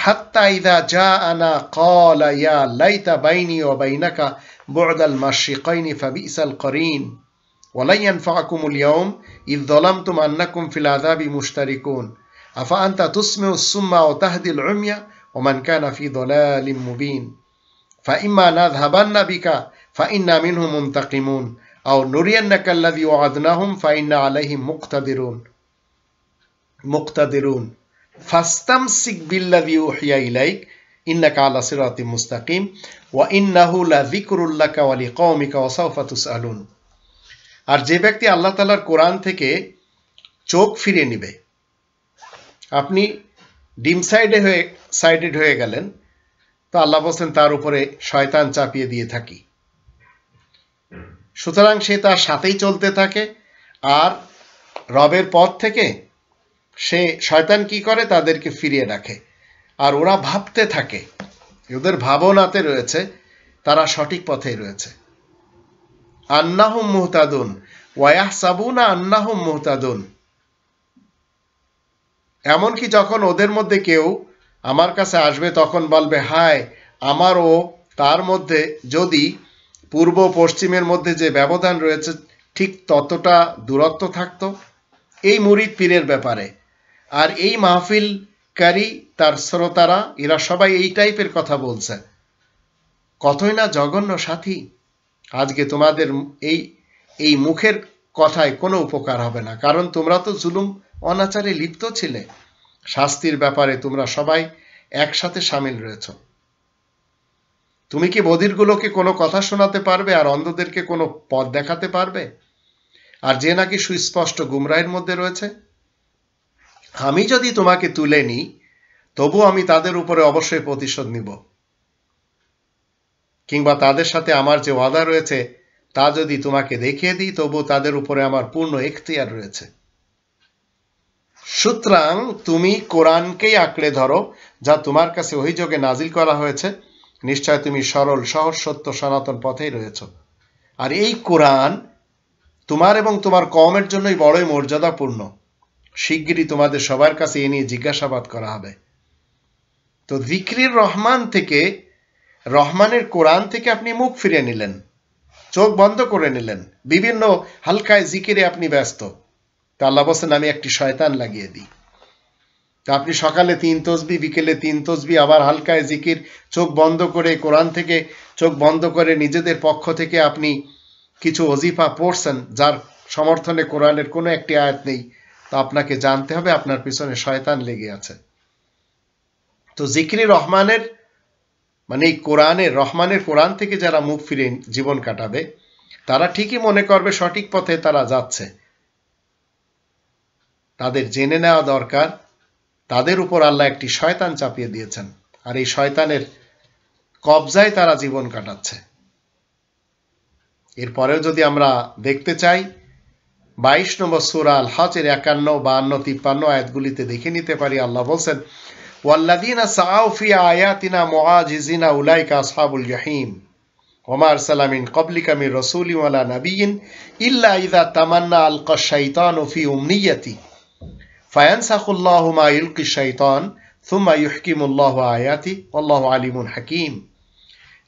حتى إذا جاءنا قال يا ليت بيني وبينك بعد المشرقين فبئس القرين ولن ينفعكم اليوم إذ ظلمتم أنكم في العذاب مشتركون أفأنت تسمع السم وتهدي العمي ومن كان في ضلال مبين فإما نذهبن بك فإنا منهم منتقمون أو نرينك الذي وعدناهم فإنا عليهم مقتدرون مقتدرون فاستمسك بالذي أوحي إليك إنك على صراط مستقيم وإنه لذكر لك ولقومك وسوف تسألون আর যে ব্যক্তি আল্লাহ তালার কোরআন থেকে চোখ ফিরিয়ে নেবে আপনি ডিম সাইডে হয়ে সাইডেড হয়ে গেলেন তো আল্লাহ বলছেন তার উপরে শয়তান চাপিয়ে দিয়ে থাকি সুতরাং সে তার সাথেই চলতে থাকে আর রবের পথ থেকে সে শয়তান কি করে তাদেরকে ফিরিয়ে রাখে আর ওরা ভাবতে থাকে ওদের ভাবনাতে রয়েছে তারা সঠিক পথে রয়েছে আন্নাহুম মুহতাদুন ওয়াহ সাবুনা আন্নাহুম মুহতাদুন এমনকি যখন ওদের মধ্যে কেউ আমার কাছে আসবে তখন বলবে হায় আমার ও তার মধ্যে যদি পূর্ব পশ্চিমের মধ্যে যে ব্যবধান রয়েছে ঠিক ততটা দূরত্ব থাকত এই মুরিদ পীরের ব্যাপারে আর এই মাহফিলকারী তার শ্রোতারা এরা সবাই এই টাইপের কথা বলছে কতই না জঘন্য সাথী আজকে তোমাদের এই এই মুখের কথায় কোনো উপকার হবে না কারণ তোমরা তো জুলুম অনাচারে লিপ্ত ছিলে শাস্তির ব্যাপারে তোমরা সবাই একসাথে সামিল রয়েছ তুমি কি বধিরগুলোকে কোনো কথা শোনাতে পারবে আর অন্ধদেরকে কোনো পথ দেখাতে পারবে আর যে নাকি সুস্পষ্ট গুমরাহের মধ্যে রয়েছে আমি যদি তোমাকে তুলে নিই তবু আমি তাদের উপরে অবশ্যই প্রতিশোধ নিব কিংবা তাদের সাথে আমার যে ওয়াদা রয়েছে তা যদি তোমাকে দেখিয়ে দিই তবু তাদের উপরে আমার পূর্ণ এখতিয়ার রয়েছে সুতরাং তুমি কোরআনকেই আঁকড়ে ধরো যা তোমার কাছে অভিযোগে নাজিল করা হয়েছে নিশ্চয় তুমি সরল সহজ সত্য সনাতন পথেই রয়েছ আর এই কোরআন তোমার এবং তোমার কমের জন্যই বড়ই মর্যাদাপূর্ণ শিগগিরই তোমাদের সবার কাছে এ নিয়ে জিজ্ঞাসাবাদ করা হবে তো জিক্রির রহমান থেকে রহমানের কোরআন থেকে আপনি মুখ ফিরে নিলেন চোখ বন্ধ করে নিলেন বিভিন্ন হালকায় জিকিরে আপনি ব্যস্ত তা আল্লাহ বলছেন আমি একটি শয়তান লাগিয়ে দিই তা আপনি সকালে তিন তসবি বিকেলে তিন তসবি আবার হালকায় জিকির চোখ বন্ধ করে কোরআন থেকে চোখ বন্ধ করে নিজেদের পক্ষ থেকে আপনি কিছু অজিফা পড়ছেন যার সমর্থনে কোরআনের কোনো একটি আয়াত নেই তা আপনাকে জানতে হবে আপনার পিছনে শয়তান লেগে আছে তো জিকির রহমানের মানে এই কোরআনের রহমানের কোরআন থেকে যারা মুখ ফিরে জীবন কাটাবে তারা ঠিকই মনে করবে সঠিক পথে তারা যাচ্ছে তাদের জেনে নেওয়া দরকার তাদের উপর আল্লাহ একটি শয়তান চাপিয়ে দিয়েছেন আর এই শয়তানের কবজায় তারা জীবন কাটাচ্ছে এরপরেও যদি আমরা দেখতে চাই বাইশ নম্বর সুরা আল হজের একান্ন বা তিপ্পান্ন আয়াতগুলিতে দেখে নিতে পারি আল্লাহ বলছেন والذين سعوا في آياتنا معاجزين أولئك أصحاب الجحيم وما أرسل من قبلك من رسول ولا نبي إلا إذا تمنى ألقى الشيطان في أمنيته فينسخ الله ما يلقي الشيطان ثم يحكم الله آياته والله عليم حكيم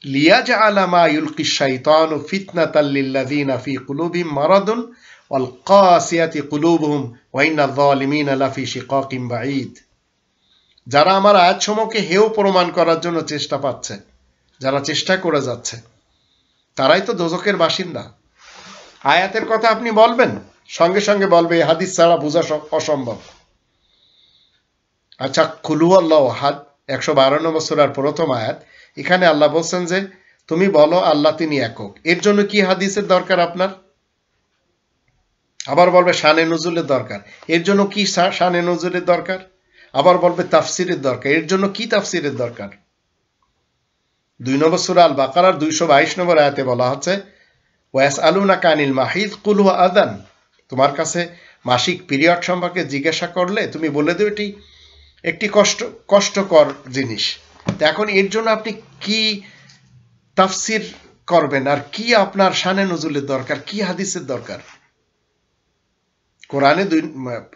ليجعل ما يلقي الشيطان فتنة للذين في قلوبهم مرض والقاسية قلوبهم وإن الظالمين لفي شقاق بعيد যারা আমার আয়াত সমকে হেও প্রমাণ করার জন্য চেষ্টা পাচ্ছে যারা চেষ্টা করে যাচ্ছে তারাই তো দোজকের বাসিন্দা আয়াতের কথা আপনি বলবেন সঙ্গে সঙ্গে বলবে হাদিস ছাড়া বোঝা অসম্ভব আচ্ছা খুলু আল্লাহ হাত একশো বারো নম্বর আর প্রথম আয়াত এখানে আল্লাহ বলছেন যে তুমি বলো আল্লাহ তিনি একক এর জন্য কি হাদিসের দরকার আপনার আবার বলবে শানে নজরুলের দরকার এর জন্য কি শানে নজরুলের দরকার আবার বলবে তাফসিরের দরকার এর জন্য কি তাফসিরের দরকার দুই নম্বর সুরা আল বাকার দুইশো বাইশ নম্বর আয়াতে বলা হচ্ছে ওয়াস না কানিল মাহিদ কুলু আদান তোমার কাছে মাসিক পিরিয়ড সম্পর্কে জিজ্ঞাসা করলে তুমি বলে দেবে এটি একটি কষ্ট কষ্টকর জিনিস এখন এর জন্য আপনি কি তাফসির করবেন আর কি আপনার সানে নজুলের দরকার কি হাদিসের দরকার কোরআনে দুই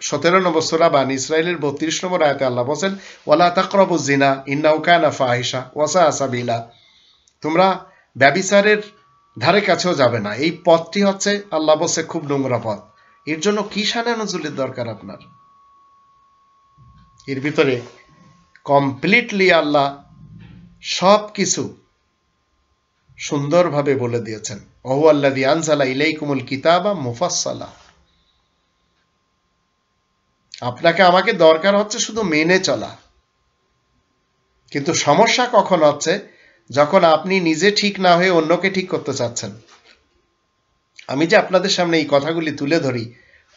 সতেরো নম্বর সোরা বান ইসরায়েলের বত্রিশ নম্বর আয়তে আল্লাহ বলছেন ওয়ালা তাকরব জিনা ইন্না উকায়না ফাহিসা ওয়াসা আসাবিলা তোমরা ব্যবিচারের ধারে কাছেও যাবে না এই পথটি হচ্ছে আল্লাহ বসে খুব নোংরা পথ এর জন্য কি সানা নজরুলের দরকার আপনার এর ভিতরে কমপ্লিটলি আল্লাহ সব কিছু সুন্দরভাবে বলে দিয়েছেন অহু আল্লাহ দি আনসালা ইলাইকুমুল কিতাবা মুফাসালা আপনাকে আমাকে দরকার হচ্ছে শুধু মেনে চলা কিন্তু সমস্যা কখন হচ্ছে যখন আপনি নিজে ঠিক না হয়ে অন্যকে ঠিক করতে চাচ্ছেন আমি যে আপনাদের সামনে এই কথাগুলি তুলে ধরি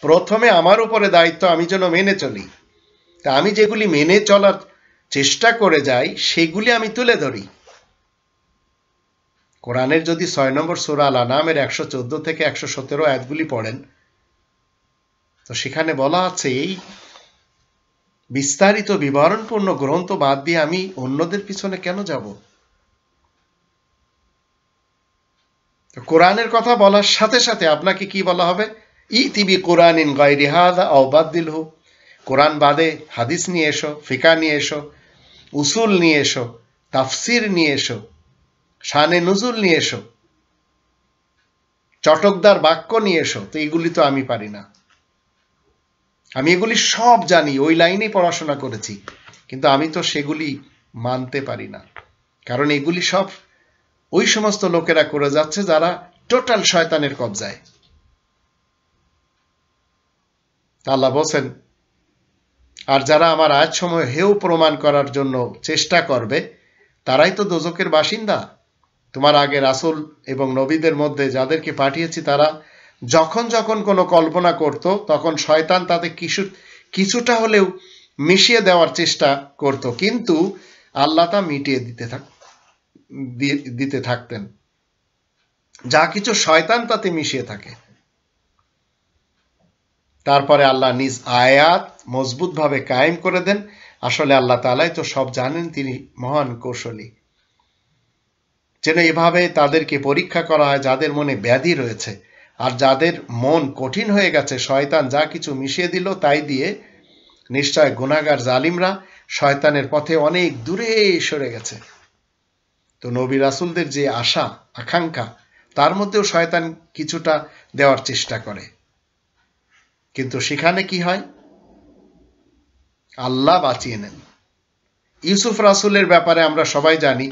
প্রথমে আমার উপরে দায়িত্ব আমি যেন মেনে চলি তা আমি যেগুলি মেনে চলার চেষ্টা করে যাই সেগুলি আমি তুলে ধরি কোরআনের যদি ছয় নম্বর সুরা আল আনামের একশো চোদ্দ থেকে একশো সতেরো অ্যাপগুলি পড়েন তো সেখানে বলা আছে এই বিস্তারিত বিবরণপূর্ণ গ্রন্থ বাদ দিয়ে আমি অন্যদের পিছনে কেন যাব কোরআনের কথা বলার সাথে সাথে আপনাকে কি বলা হবে ই তিবি কোরআন ইন গাইরিহাদা অবাদ্দিল হু কোরআন বাদে হাদিস নিয়ে এসো ফিকা নিয়ে এসো উসুল নিয়ে এসো তাফসির নিয়ে এসো শানে নজুল নিয়ে এসো চটকদার বাক্য নিয়ে এসো তো এগুলি তো আমি পারি না আমি এগুলি সব জানি ওই লাইনেই পড়াশোনা করেছি কিন্তু আমি তো সেগুলি মানতে পারি না কারণ এগুলি সব ওই সমস্ত লোকেরা করে যাচ্ছে যারা টোটাল শয়তানের কবজায় আল্লাহ বলছেন আর যারা আমার আজ সময় হেউ প্রমাণ করার জন্য চেষ্টা করবে তারাই তো দোজকের বাসিন্দা তোমার আগে রাসুল এবং নবীদের মধ্যে যাদেরকে পাঠিয়েছি তারা যখন যখন কোনো কল্পনা করত তখন শয়তান তাতে কিছু কিছুটা হলেও মিশিয়ে দেওয়ার চেষ্টা করত কিন্তু আল্লাহ তা মিটিয়ে দিতে থাক দিতে থাকতেন যা কিছু শয়তান তাতে মিশিয়ে থাকে তারপরে আল্লাহ নিজ আয়াত মজবুতভাবে কায়েম করে দেন আসলে আল্লাহ তালাই তো সব জানেন তিনি মহান কৌশলী যেন এভাবে তাদেরকে পরীক্ষা করা হয় যাদের মনে ব্যাধি রয়েছে আর যাদের মন কঠিন হয়ে গেছে শয়তান যা কিছু মিশিয়ে দিল তাই দিয়ে নিশ্চয় গুণাগার জালিমরা শয়তানের পথে অনেক দূরে সরে গেছে তো নবী রাসুলদের যে আশা আকাঙ্ক্ষা তার মধ্যেও শয়তান কিছুটা দেওয়ার চেষ্টা করে কিন্তু সেখানে কি হয় আল্লাহ বাঁচিয়ে নেন ইউসুফ রাসুলের ব্যাপারে আমরা সবাই জানি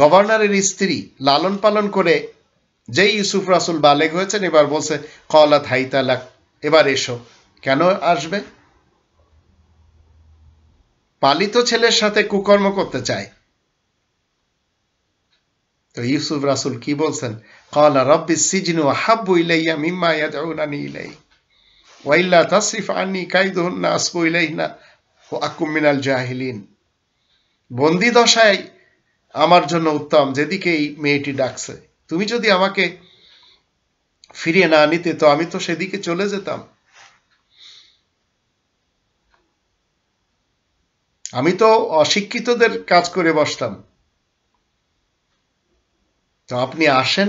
গভর্নরের স্ত্রী লালন পালন করে যেই ইউসুফ রাসুল বালেগ হয়েছেন এবার বলছে কলাত হাইতালাক এবার এসো কেন আসবে পালিত ছেলের সাথে কুকর্ম করতে চায় তো ইউসুফ রাসুল কি বলছেন কলা রব্বি সিজনু হাব্বু ইলাইয়া মিম্মা ইয়াদউনানি ইলাই ওয়াইল্লা তাসরিফ আননি কাইদুহুন্না আসবু ইলাইহিনা ওয়া আকুম মিনাল জাহিলিন বন্দি দশায় আমার জন্য উত্তম যেদিকে এই মেয়েটি ডাকছে তুমি যদি আমাকে ফিরিয়ে না নিতে তো আমি তো সেদিকে চলে যেতাম আমি তো অশিক্ষিতদের কাজ করে বসতাম তো আপনি আসেন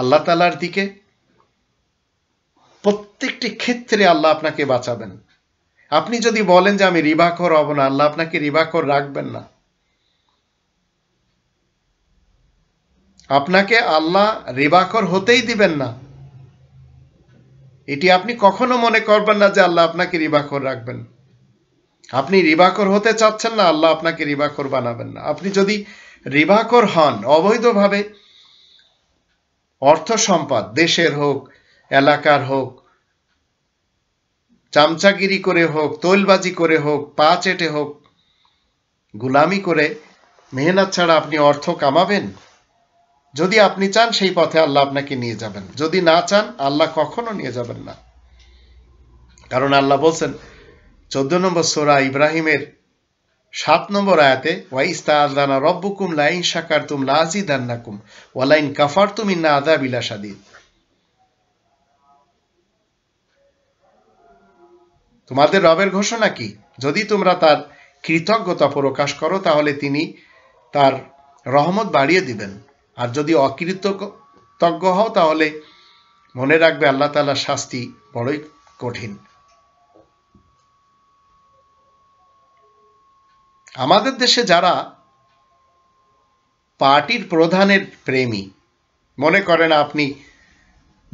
আল্লাহ তালার দিকে প্রত্যেকটি ক্ষেত্রে আল্লাহ আপনাকে বাঁচাবেন আপনি যদি বলেন যে আমি রিবাখর হব না আল্লাহ আপনাকে রিবাখর রাখবেন না আপনাকে আল্লাহ রিবাকর হতেই দিবেন না এটি আপনি কখনো মনে করবেন না যে আল্লাহ আপনাকে রিবাকর রাখবেন আপনি রিবাকর হতে চাচ্ছেন না আল্লাহ আপনাকে রিবাকর বানাবেন না আপনি যদি রিবাকর হন অবৈধভাবে অর্থ সম্পদ দেশের হোক এলাকার হোক চামচাগিরি করে হোক তৈলবাজি করে হোক পা চেটে হোক গুলামি করে মেহনত ছাড়া আপনি অর্থ কামাবেন যদি আপনি চান সেই পথে আল্লাহ আপনাকে নিয়ে যাবেন যদি না চান আল্লাহ কখনো নিয়ে যাবেন না কারণ আল্লাহ বলছেন চোদ্দ নম্বর সোরা ইব্রাহিমের সাত নম্বর আয়াতে ওয়াইস্তা আল্লানা রব্বুকুম লাইন সাকার তুম লাজি দান্নাকুম ওয়ালাইন কাফার তুম ইন্না আদা বিলাসাদিন তোমাদের রবের ঘোষণা কি যদি তোমরা তার কৃতজ্ঞতা প্রকাশ করো তাহলে তিনি তার রহমত বাড়িয়ে দিবেন আর যদি অকৃতজ্ঞ হও তাহলে মনে রাখবে আল্লাহ তালার শাস্তি বড়ই কঠিন আমাদের দেশে যারা পার্টির প্রধানের প্রেমী মনে করেন আপনি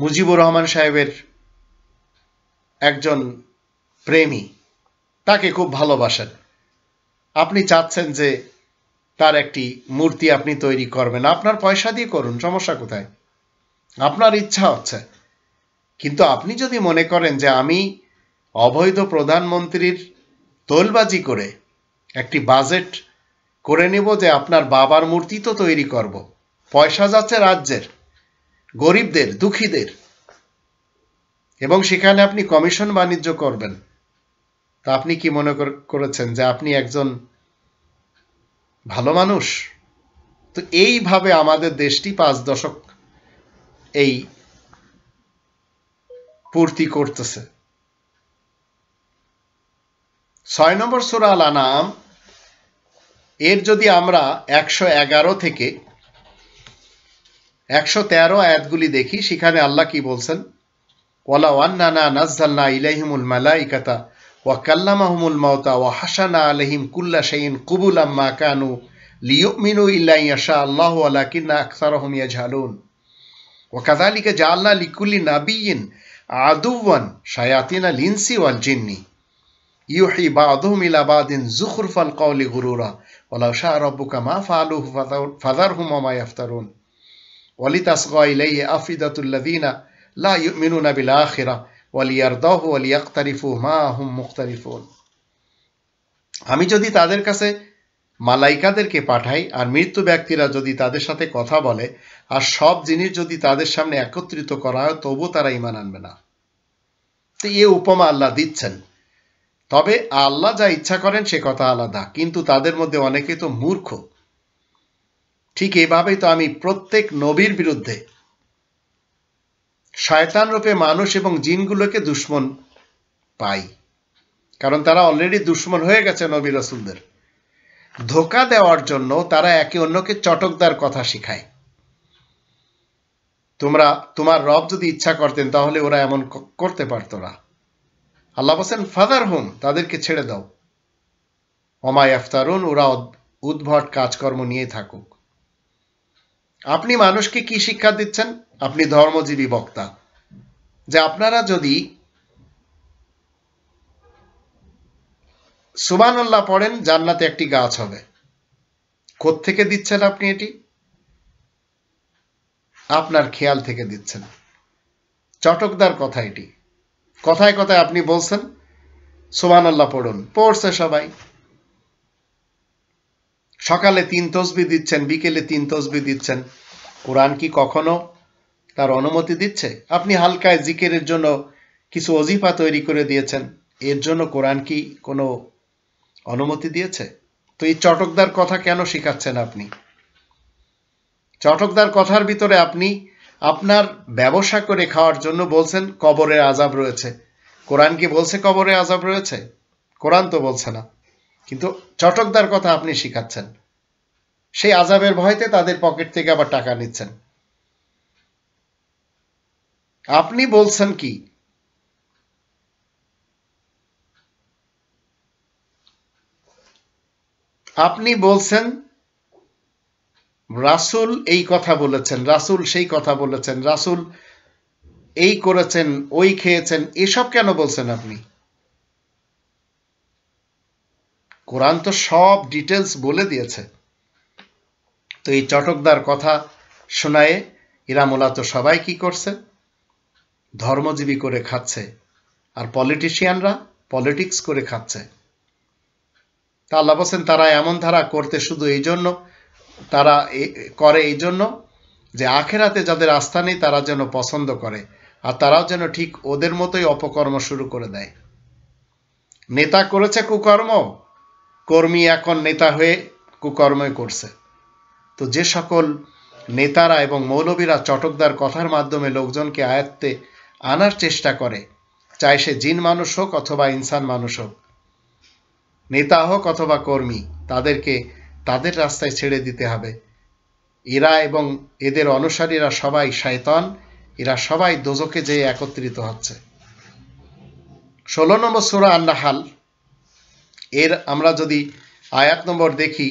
মুজিবুর রহমান সাহেবের একজন প্রেমী তাকে খুব ভালোবাসেন আপনি চাচ্ছেন যে তার একটি মূর্তি আপনি তৈরি করবেন আপনার পয়সা দিয়ে করুন সমস্যা কোথায় আপনার ইচ্ছা হচ্ছে কিন্তু আপনি যদি মনে করেন যে আমি অবৈধ প্রধানমন্ত্রীর তোলবাজি করে একটি বাজেট করে নেব যে আপনার বাবার মূর্তি তো তৈরি করব পয়সা যাচ্ছে রাজ্যের গরিবদের দুঃখীদের এবং সেখানে আপনি কমিশন বাণিজ্য করবেন তা আপনি কি মনে করেছেন যে আপনি একজন ভালো মানুষ তো এইভাবে আমাদের দেশটি পাঁচ দশক এই পূর্তি করতেছে ছয় নম্বর সুরাল আনাম এর যদি আমরা একশো এগারো থেকে একশো তেরো আয়াতগুলি দেখি সেখানে আল্লাহ কি বলছেন ওয়ালা ওয়ান্না নাজ্জালনা ইলাইহিমুল মালাইকাতা وكلمهم الموتى وحشنا عليهم كل شيء قبلا ما كانوا ليؤمنوا إلا إن يشاء الله ولكن أكثرهم يجهلون وكذلك جعلنا لكل نبي عدوا شياطين الإنس والجن يوحي بعضهم إلى بعض زخرف القول غرورا ولو شاء ربك ما فعلوه فذرهم وما يفترون ولتصغى إليه أفئدة الذين لا يؤمنون بالآخرة ওয়ালিয়ারদাহ ওয়ালিয়াক্তারিফু মা হুম মুখতারিফুন আমি যদি তাদের কাছে মালাইকাদেরকে পাঠাই আর মৃত্যু ব্যক্তিরা যদি তাদের সাথে কথা বলে আর সব জিনিস যদি তাদের সামনে একত্রিত করা হয় তবু তারা ইমান আনবে না তো এ উপমা আল্লাহ দিচ্ছেন তবে আল্লাহ যা ইচ্ছা করেন সে কথা আলাদা কিন্তু তাদের মধ্যে অনেকে তো মূর্খ ঠিক এভাবেই তো আমি প্রত্যেক নবীর বিরুদ্ধে শয়তান রূপে মানুষ এবং জিনগুলোকে দুশ্মন পাই কারণ তারা অলরেডি দুশ্মন হয়ে গেছে নবী রসুলদের ধোকা দেওয়ার জন্য তারা একে অন্যকে চটকদার কথা শিখায় তোমরা তোমার রব যদি ইচ্ছা করতেন তাহলে ওরা এমন করতে পারত না আল্লাহ বলছেন ফাদার হোম তাদেরকে ছেড়ে দাও অমায় আফতারুন ওরা উদ্ভট কাজকর্ম নিয়ে থাকুক আপনি মানুষকে কি শিক্ষা দিচ্ছেন আপনি ধর্মজীবী বক্তা যে আপনারা যদি সুবানুল্লাহ পড়েন জান্নাতে একটি গাছ হবে থেকে দিচ্ছেন আপনি এটি আপনার খেয়াল থেকে দিচ্ছেন চটকদার কথা এটি কথায় কথায় আপনি বলছেন আল্লাহ পড়ুন পড়ছে সবাই সকালে তিন তসবি দিচ্ছেন বিকেলে তিন তসবি দিচ্ছেন কোরআন কি কখনো তার অনুমতি দিচ্ছে আপনি হালকায় জিকেরের জন্য কিছু অজিফা তৈরি করে দিয়েছেন এর জন্য কোরআন কি কোনো অনুমতি দিয়েছে তো এই চটকদার কথা কেন শিখাচ্ছেন আপনি চটকদার কথার ভিতরে আপনি আপনার ব্যবসা করে খাওয়ার জন্য বলছেন কবরের আজাব রয়েছে কোরআন কি বলছে কবরে আজাব রয়েছে কোরআন তো বলছে না কিন্তু চটকদার কথা আপনি শিখাচ্ছেন সেই আজাবের ভয়তে তাদের পকেট থেকে আবার টাকা নিচ্ছেন আপনি বলছেন কি আপনি বলছেন রাসুল এই কথা বলেছেন রাসুল সেই কথা বলেছেন রাসুল এই করেছেন ওই খেয়েছেন এসব কেন বলছেন আপনি কোরআন তো সব ডিটেলস বলে দিয়েছে তো এই চটকদার কথা শোনায় এরা তো সবাই কি করছে ধর্মজীবী করে খাচ্ছে আর পলিটিশিয়ানরা পলিটিক্স করে খাচ্ছে তা আল্লাহ বলছেন তারা এমন ধারা করতে শুধু এই জন্য তারা করে এই জন্য যে আখেরাতে যাদের আস্থা নেই তারা যেন পছন্দ করে আর তারাও যেন ঠিক ওদের মতোই অপকর্ম শুরু করে দেয় নেতা করেছে কুকর্ম কর্মী এখন নেতা হয়ে কুকর্ম করছে তো যে সকল নেতারা এবং মৌলবীরা চটকদার কথার মাধ্যমে লোকজনকে আয়ত্তে আনার চেষ্টা করে চাই সে জিন মানুষ হোক অথবা ইনসান মানুষ হোক নেতা হোক অথবা কর্মী তাদেরকে তাদের রাস্তায় ছেড়ে দিতে হবে এরা এবং এদের অনুসারীরা সবাই শায়তন এরা সবাই দোজকে যেয়ে একত্রিত হচ্ছে ষোলো নম্বর সুরা আন্নাহাল এর আমরা যদি আয়াত নম্বর দেখি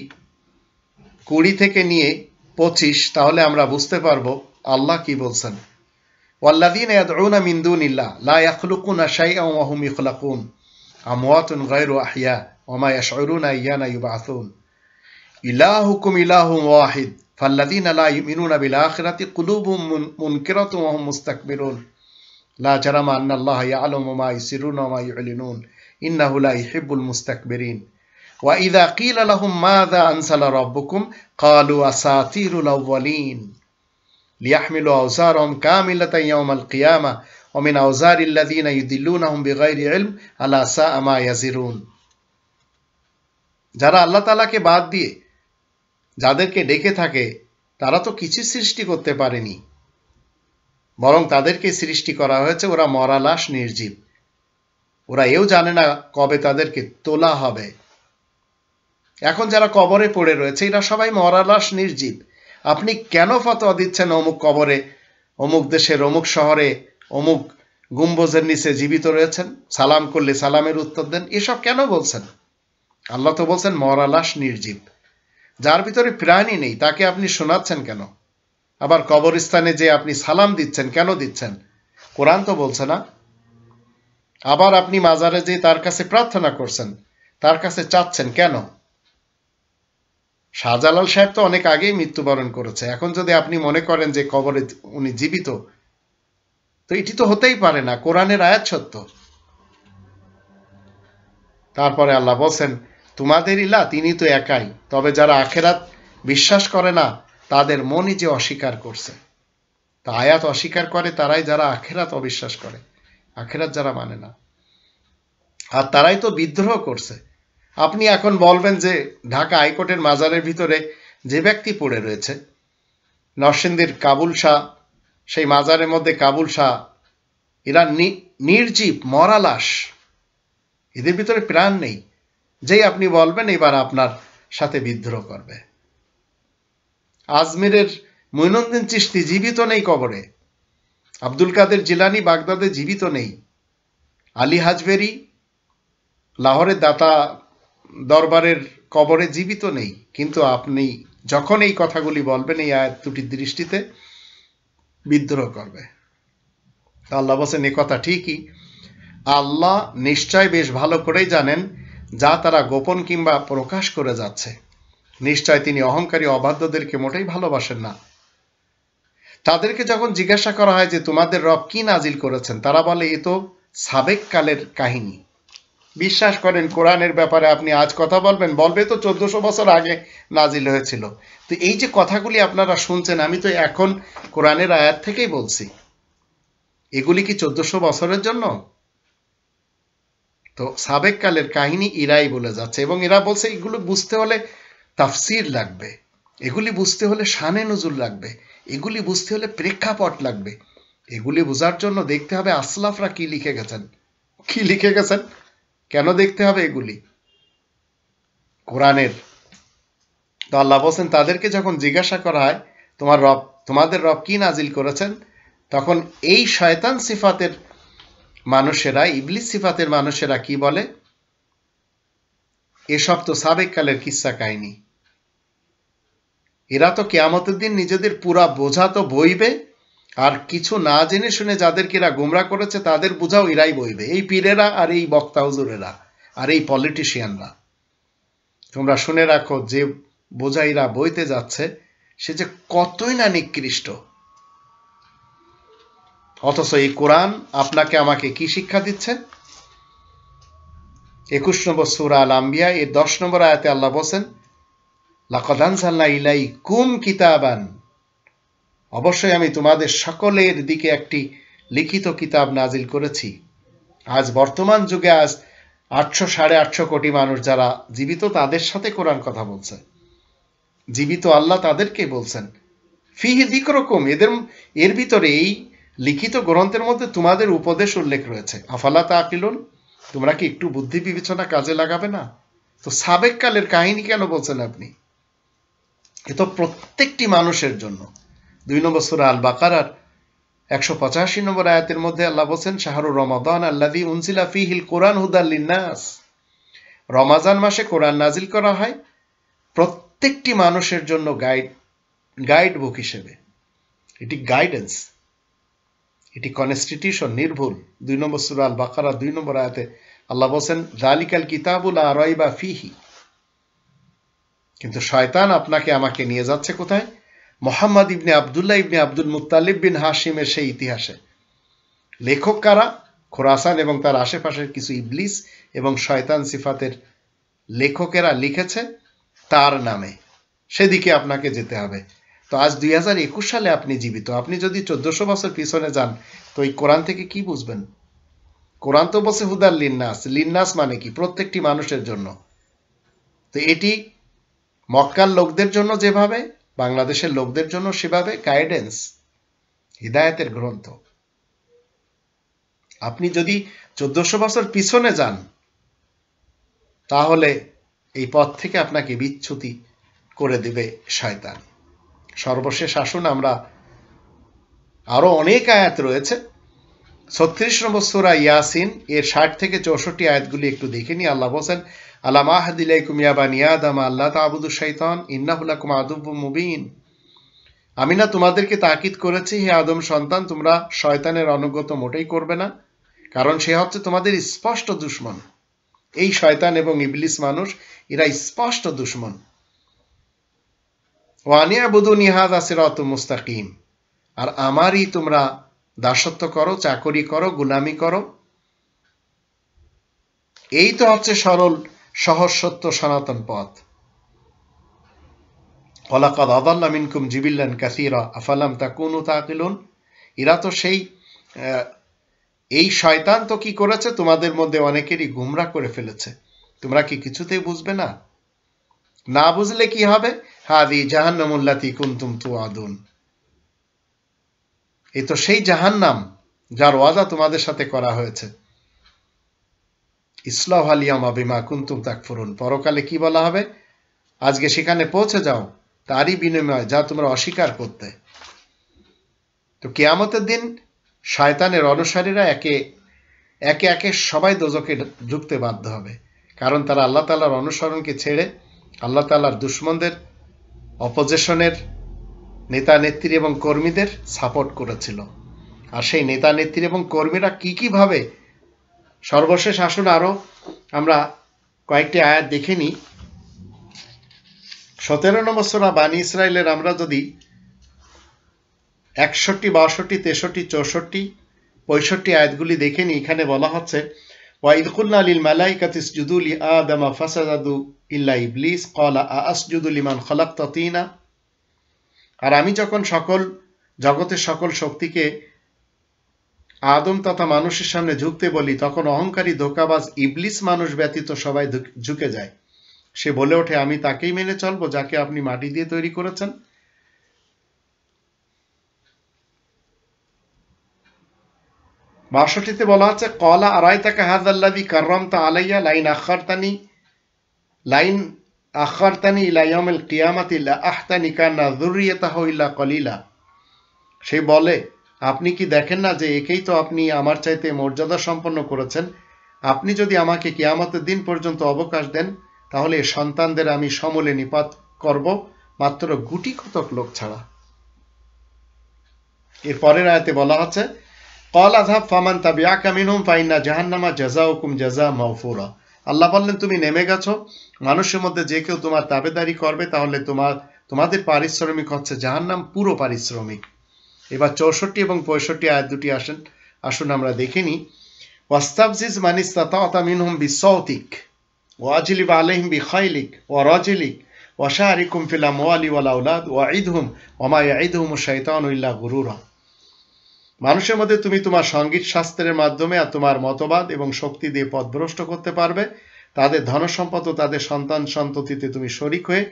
কুড়ি থেকে নিয়ে পঁচিশ তাহলে আমরা বুঝতে পারব আল্লাহ কি বলছেন ওয়াল্লাদিন ইয়াদউনা মিন দুনিল্লাহ লা ইখলাকুন আমওয়াতুন গায়রু আহিয়া ইয়ানা ইউবাসুন ইলাহুকুম ইলাহুম ওয়াহিদ فالذين لا يؤمنون بالآخرة قلوبهم منكرة وهم مستكبرون لا جرم أن الله يعلم ما يسرون وما يعلنون إنه لا يحب المستكبرين وإذا قيل لهم ماذا أنزل ربكم قالوا أساطير الأولين ليحملوا أوزارهم كاملة يوم القيامة ومن أوزار الذين يدلونهم بغير علم على ساء ما يزرون যারা আল্লাহ তালাকে বাদ দিয়ে যাদেরকে ডেকে থাকে তারা তো কিছু সৃষ্টি করতে পারেনি বরং তাদেরকে সৃষ্টি করা হয়েছে ওরা মরা লাশ নির্জীব ওরা এও জানে না কবে তাদেরকে তোলা হবে এখন যারা কবরে পড়ে রয়েছে এরা সবাই মরালাস নির্জীব আপনি কেন ফতোয়া দিচ্ছেন অমুক কবরে অমুক দেশের অমুক শহরে অমুক গুম্বজের নিচে জীবিত রয়েছেন সালাম করলে সালামের উত্তর দেন এসব কেন বলছেন আল্লাহ তো বলছেন মরালাস নির্জীব যার ভিতরে প্রাণী নেই তাকে আপনি শোনাচ্ছেন কেন আবার কবরস্থানে যে আপনি সালাম দিচ্ছেন কেন দিচ্ছেন কোরআন তো বলছে না আবার আপনি মাজারে যেয়ে তার কাছে প্রার্থনা করছেন তার কাছে চাচ্ছেন কেন শাহজালাল সাহেব তো অনেক আগেই মৃত্যুবরণ করেছে এখন যদি আপনি মনে করেন যে কবরে উনি জীবিত তো এটি তো হতেই পারে না কোরআনের আয়াত সত্য তারপরে আল্লাহ বলছেন তোমাদের ইলা তিনি তো একাই তবে যারা আখেরাত বিশ্বাস করে না তাদের মনই যে অস্বীকার করছে তা আয়াত অস্বীকার করে তারাই যারা আখেরাত অবিশ্বাস করে আখেরাত যারা মানে না আর তারাই তো বিদ্রোহ করছে আপনি এখন বলবেন যে ঢাকা হাইকোর্টের মাজারের ভিতরে যে ব্যক্তি পড়ে রয়েছে নরসিংদীর কাবুল শাহ সেই মাজারের মধ্যে কাবুল শাহ এরা নির্জীব মরালাস এদের ভিতরে প্রাণ নেই যেই আপনি বলবেন এবার আপনার সাথে বিদ্রোহ করবে আজমিরের মৈনন্দিন চিস্তি জীবিত নেই কবরে আব্দুল কাদের জিলানি বাগদাদে জীবিত নেই আলী হাজবেরি লাহোরের দাতা দরবারের কবরে জীবিত নেই কিন্তু আপনি যখন এই কথাগুলি বলবেন এই আয়াত দুটির দৃষ্টিতে বিদ্রোহ করবে আল্লাহ বসেন এ কথা ঠিকই আল্লাহ নিশ্চয় বেশ ভালো করেই জানেন যা তারা গোপন কিংবা প্রকাশ করে যাচ্ছে নিশ্চয় তিনি অহংকারী অবাধ্যদেরকে মোটেই ভালোবাসেন না তাদেরকে যখন জিজ্ঞাসা করা হয় যে তোমাদের রব কি নাজিল করেছেন তারা বলে এ তো সাবেক কালের কাহিনী বিশ্বাস করেন কোরআনের ব্যাপারে আপনি আজ কথা বলবেন বলবে তো চোদ্দশো বছর আগে নাজিল হয়েছিল তো এই যে কথাগুলি আপনারা শুনছেন আমি তো এখন কোরআনের আয়াত থেকেই বলছি এগুলি কি চোদ্দশো বছরের জন্য তো সাবেককালের কাহিনী ইরাই বলে যাচ্ছে এবং এরা বলছে এগুলো বুঝতে হলে তাফসির লাগবে এগুলি বুঝতে হলে শানে নজুর লাগবে এগুলি বুঝতে হলে প্রেক্ষাপট লাগবে এগুলি বোঝার জন্য দেখতে হবে আসলাফরা কি লিখে গেছেন কি লিখে গেছেন কেন দেখতে হবে এগুলি কোরআনের তো আল্লাহ বলছেন তাদেরকে যখন জিজ্ঞাসা করা হয় তোমার রব তোমাদের রব কি নাজিল করেছেন তখন এই শয়তান সিফাতের মানুষেরা ইবলিস সিফাতের মানুষেরা কি বলে এসব তো সাবেককালের কিসা কাহিনী এরা তো কেয়ামতের দিন নিজেদের পুরা বোঝা তো বইবে আর কিছু না জেনে শুনে যাদেরকে এরা গোমরা করেছে তাদের বোঝাও এরাই বইবে এই পীরেরা আর এই বক্তা হুজুরেরা আর এই পলিটিশিয়ানরা তোমরা শুনে রাখো যে বোঝা এরা বইতে যাচ্ছে সে যে কতই না নিকৃষ্ট অথচ এই কোরআন আপনাকে আমাকে কি শিক্ষা দিচ্ছে একুশ নম্বর সুরা আল আম্বিয়া এর দশ নম্বর আয়াতে আল্লাহ বসেন লাকদানসাল্লা ইলাই কুম কিতাবান অবশ্যই আমি তোমাদের সকলের দিকে একটি লিখিত কিতাব নাজিল করেছি আজ বর্তমান যুগে আজ আটশো সাড়ে আটশো কোটি মানুষ যারা জীবিত তাদের সাথে কোরআন কথা বলছে জীবিত আল্লাহ তাদেরকে বলছেন ফিহি রকম এদের এর ভিতরে এই লিখিত গ্রন্থের মধ্যে তোমাদের উপদেশ উল্লেখ রয়েছে আফালা তা আকিলুন তোমরা কি একটু বুদ্ধি বিবেচনা কাজে লাগাবে না তো সাবেককালের কাহিনী কেন বলছেন আপনি এ তো প্রত্যেকটি মানুষের জন্য দুই নম্বর সুরা আল বাকারার একশো পঁচাশি নম্বর আয়াতের মধ্যে আল্লাহ বলছেন শাহরুর রমাদান আল্লাদি উনসিলা ফিহিল কোরআন হুদাল্লিনাস রমাজান মাসে কোরআন নাজিল করা হয় প্রত্যেকটি মানুষের জন্য গাইড গাইড বুক হিসেবে এটি গাইডেন্স এটি কনস্টিটিউশন নির্ভুল দুই নম্বর সুরা আল বাকারা দুই নম্বর আয়াতে আল্লাহ বলছেন জালিকাল কিতাবুল আর ফিহি কিন্তু শয়তান আপনাকে আমাকে নিয়ে যাচ্ছে কোথায় মোহাম্মদ ইবনে আবদুল্লাহ ইবনে আব্দুল মুতালিব বিন হাসিমের সেই ইতিহাসে লেখক কারা খোরাসান এবং তার আশেপাশের কিছু ইবলিস এবং শয়তান সিফাতের লেখকেরা লিখেছে তার নামে সেদিকে আপনাকে যেতে হবে তো আজ দুই সালে আপনি জীবিত আপনি যদি চোদ্দশো বছর পিছনে যান তো এই কোরআন থেকে কি বুঝবেন কোরআন তো বসে হুদার লিন্নাস লিন্নাস মানে কি প্রত্যেকটি মানুষের জন্য তো এটি মক্কার লোকদের জন্য যেভাবে বাংলাদেশের লোকদের জন্য সেভাবে গাইডেন্স হৃদায়তের গ্রন্থ আপনি যদি চোদ্দশো বছর পিছনে যান তাহলে এই পথ থেকে আপনাকে বিচ্ছুতি করে দেবে শয়তান সর্বশেষ আসুন আমরা আরও অনেক আয়াত রয়েছে ছত্রিশ নম্বর সুরা ইয়াসিন এর ষাট থেকে চৌষট্টি আয়াতগুলি একটু দেখে নিই আল্লাহ হোসেন আমি না তোমাদেরকে তাকিদ করেছি হে আদম সন্তান তোমরা শয়তানের অনুগত মোটেই করবে না কারণ সে হচ্ছে তোমাদের স্পষ্ট দুশ্মন এই শয়তান এবং ইবলিস মানুষ এরা স্পষ্ট দুশ্মন ওয়ানিয়া বুধু নিহাদ আসিরত মুস্তাকিম আর আমারই তোমরা দাসত্ব করো চাকরি করো গুলামি করো এই তো হচ্ছে সরল সহজ সত্য সনাতন পথ কলাকদ আদাল্লা মিনকুম জিবিল্লান কাসিরা আফালাম তা কোন তাকিলুন এরা তো সেই এই শয়তান তো কি করেছে তোমাদের মধ্যে অনেকেরই গুমরা করে ফেলেছে তোমরা কি কিছুতেই বুঝবে না না বুঝলে কি হবে হা দি জাহান্নামুল্লাতি কুন্তুম তু আদুন এ তো সেই জাহান্নাম যার ওয়াদা তোমাদের সাথে করা হয়েছে ইসলাম আলিয়ামা বিমা কুন্তুম তাক ফুরুন পরকালে কি বলা হবে আজকে সেখানে পৌঁছে যাও তারই বিনিময় যা তোমরা অস্বীকার করতে তো কেয়ামতের দিন শয়তানের অনুসারীরা একে একে একে সবাই দোজকে ঢুকতে বাধ্য হবে কারণ তারা আল্লাহ তালার অনুসরণকে ছেড়ে আল্লাহ তালার দুশ্মনদের অপোজিশনের নেতা নেত্রী এবং কর্মীদের সাপোর্ট করেছিল আর সেই নেতা নেত্রী এবং কর্মীরা কী কীভাবে ভাবে সর্বশেষ আসুন আরও আমরা কয়েকটি আয়াত দেখে নিই সতেরো নম্বর সোরা বানি ইসরায়েলের আমরা যদি একষট্টি বাষট্টি তেষট্টি চৌষট্টি পঁয়ষট্টি আয়াতগুলি দেখে নিই এখানে বলা হচ্ছে ওয়াইদকুল্লা আলিল জুদুল জুদুলি আদামা ফাসাদাদু ইল্লা ইবলিস কলা জুদুল ইমান খলাক ততিনা আর আমি যখন সকল জগতের সকল শক্তিকে আদম তথা মানুষের সামনে ঝুঁকতে বলি তখন অহংকারী ধোকাবাজ ইবলিস মানুষ ব্যতীত সবাই ঝুঁকে যায় সে বলে ওঠে আমি তাকেই মেনে চলবো যাকে আপনি মাটি দিয়ে তৈরি করেছেন বাষট্টিতে বলা হচ্ছে কলা আড়াই তাকে হাজাল্লাদি কার্রম তা আলাইয়া লাইন আখারতানি লাইন আখারতানি ইলাইয়ামেল কিয়ামাতি লা আহতানি কান্না জুরিয়াতাহ ইল্লা কলিলা সে বলে আপনি কি দেখেন না যে একেই তো আপনি আমার চাইতে মর্যাদা সম্পন্ন করেছেন আপনি যদি আমাকে কেয়ামতের দিন পর্যন্ত অবকাশ দেন তাহলে সন্তানদের আমি সমলে নিপাত করব মাত্র গুটি কতক লোক ছাড়া এর পরের আয়তে বলা হচ্ছে কল আধাব ফামান তাবিয়া কামিনহুম ফাইনা জাহান্নামা জাজা হুকুম জাজা মাহফুরা আল্লাহ বললেন তুমি নেমে গেছো মানুষের মধ্যে যে কেউ তোমার তাবেদারি করবে তাহলে তোমার তোমাদের পারিশ্রমিক হচ্ছে জাহান্নাম পুরো পারিশ্রমিক এবার চৌষট্টি এবং পঁয়ষট্টি আয়াত দুটি আসেন আসুন আমরা দেখে নিই ওয়াস্তাবজিজ মানিস তাতামিন বিশ্বতিক ওয়াজিলি বা আলহিম বি খাইলিক ও রজিলিক ওয়াশাহরিকুম ফিলা মোয়ালি ওয়ালা উলাদ ওয়া ইদহুম ওমা ও শৈতান উল্লাহ গুরুরা মানুষের মধ্যে তুমি তোমার সঙ্গীত শাস্ত্রের মাধ্যমে আর তোমার মতবাদ এবং শক্তি দিয়ে পথভ্রষ্ট করতে পারবে তাদের ধনসম্পদ ও তাদের সন্তান সন্ততিতে তুমি শরিক হয়ে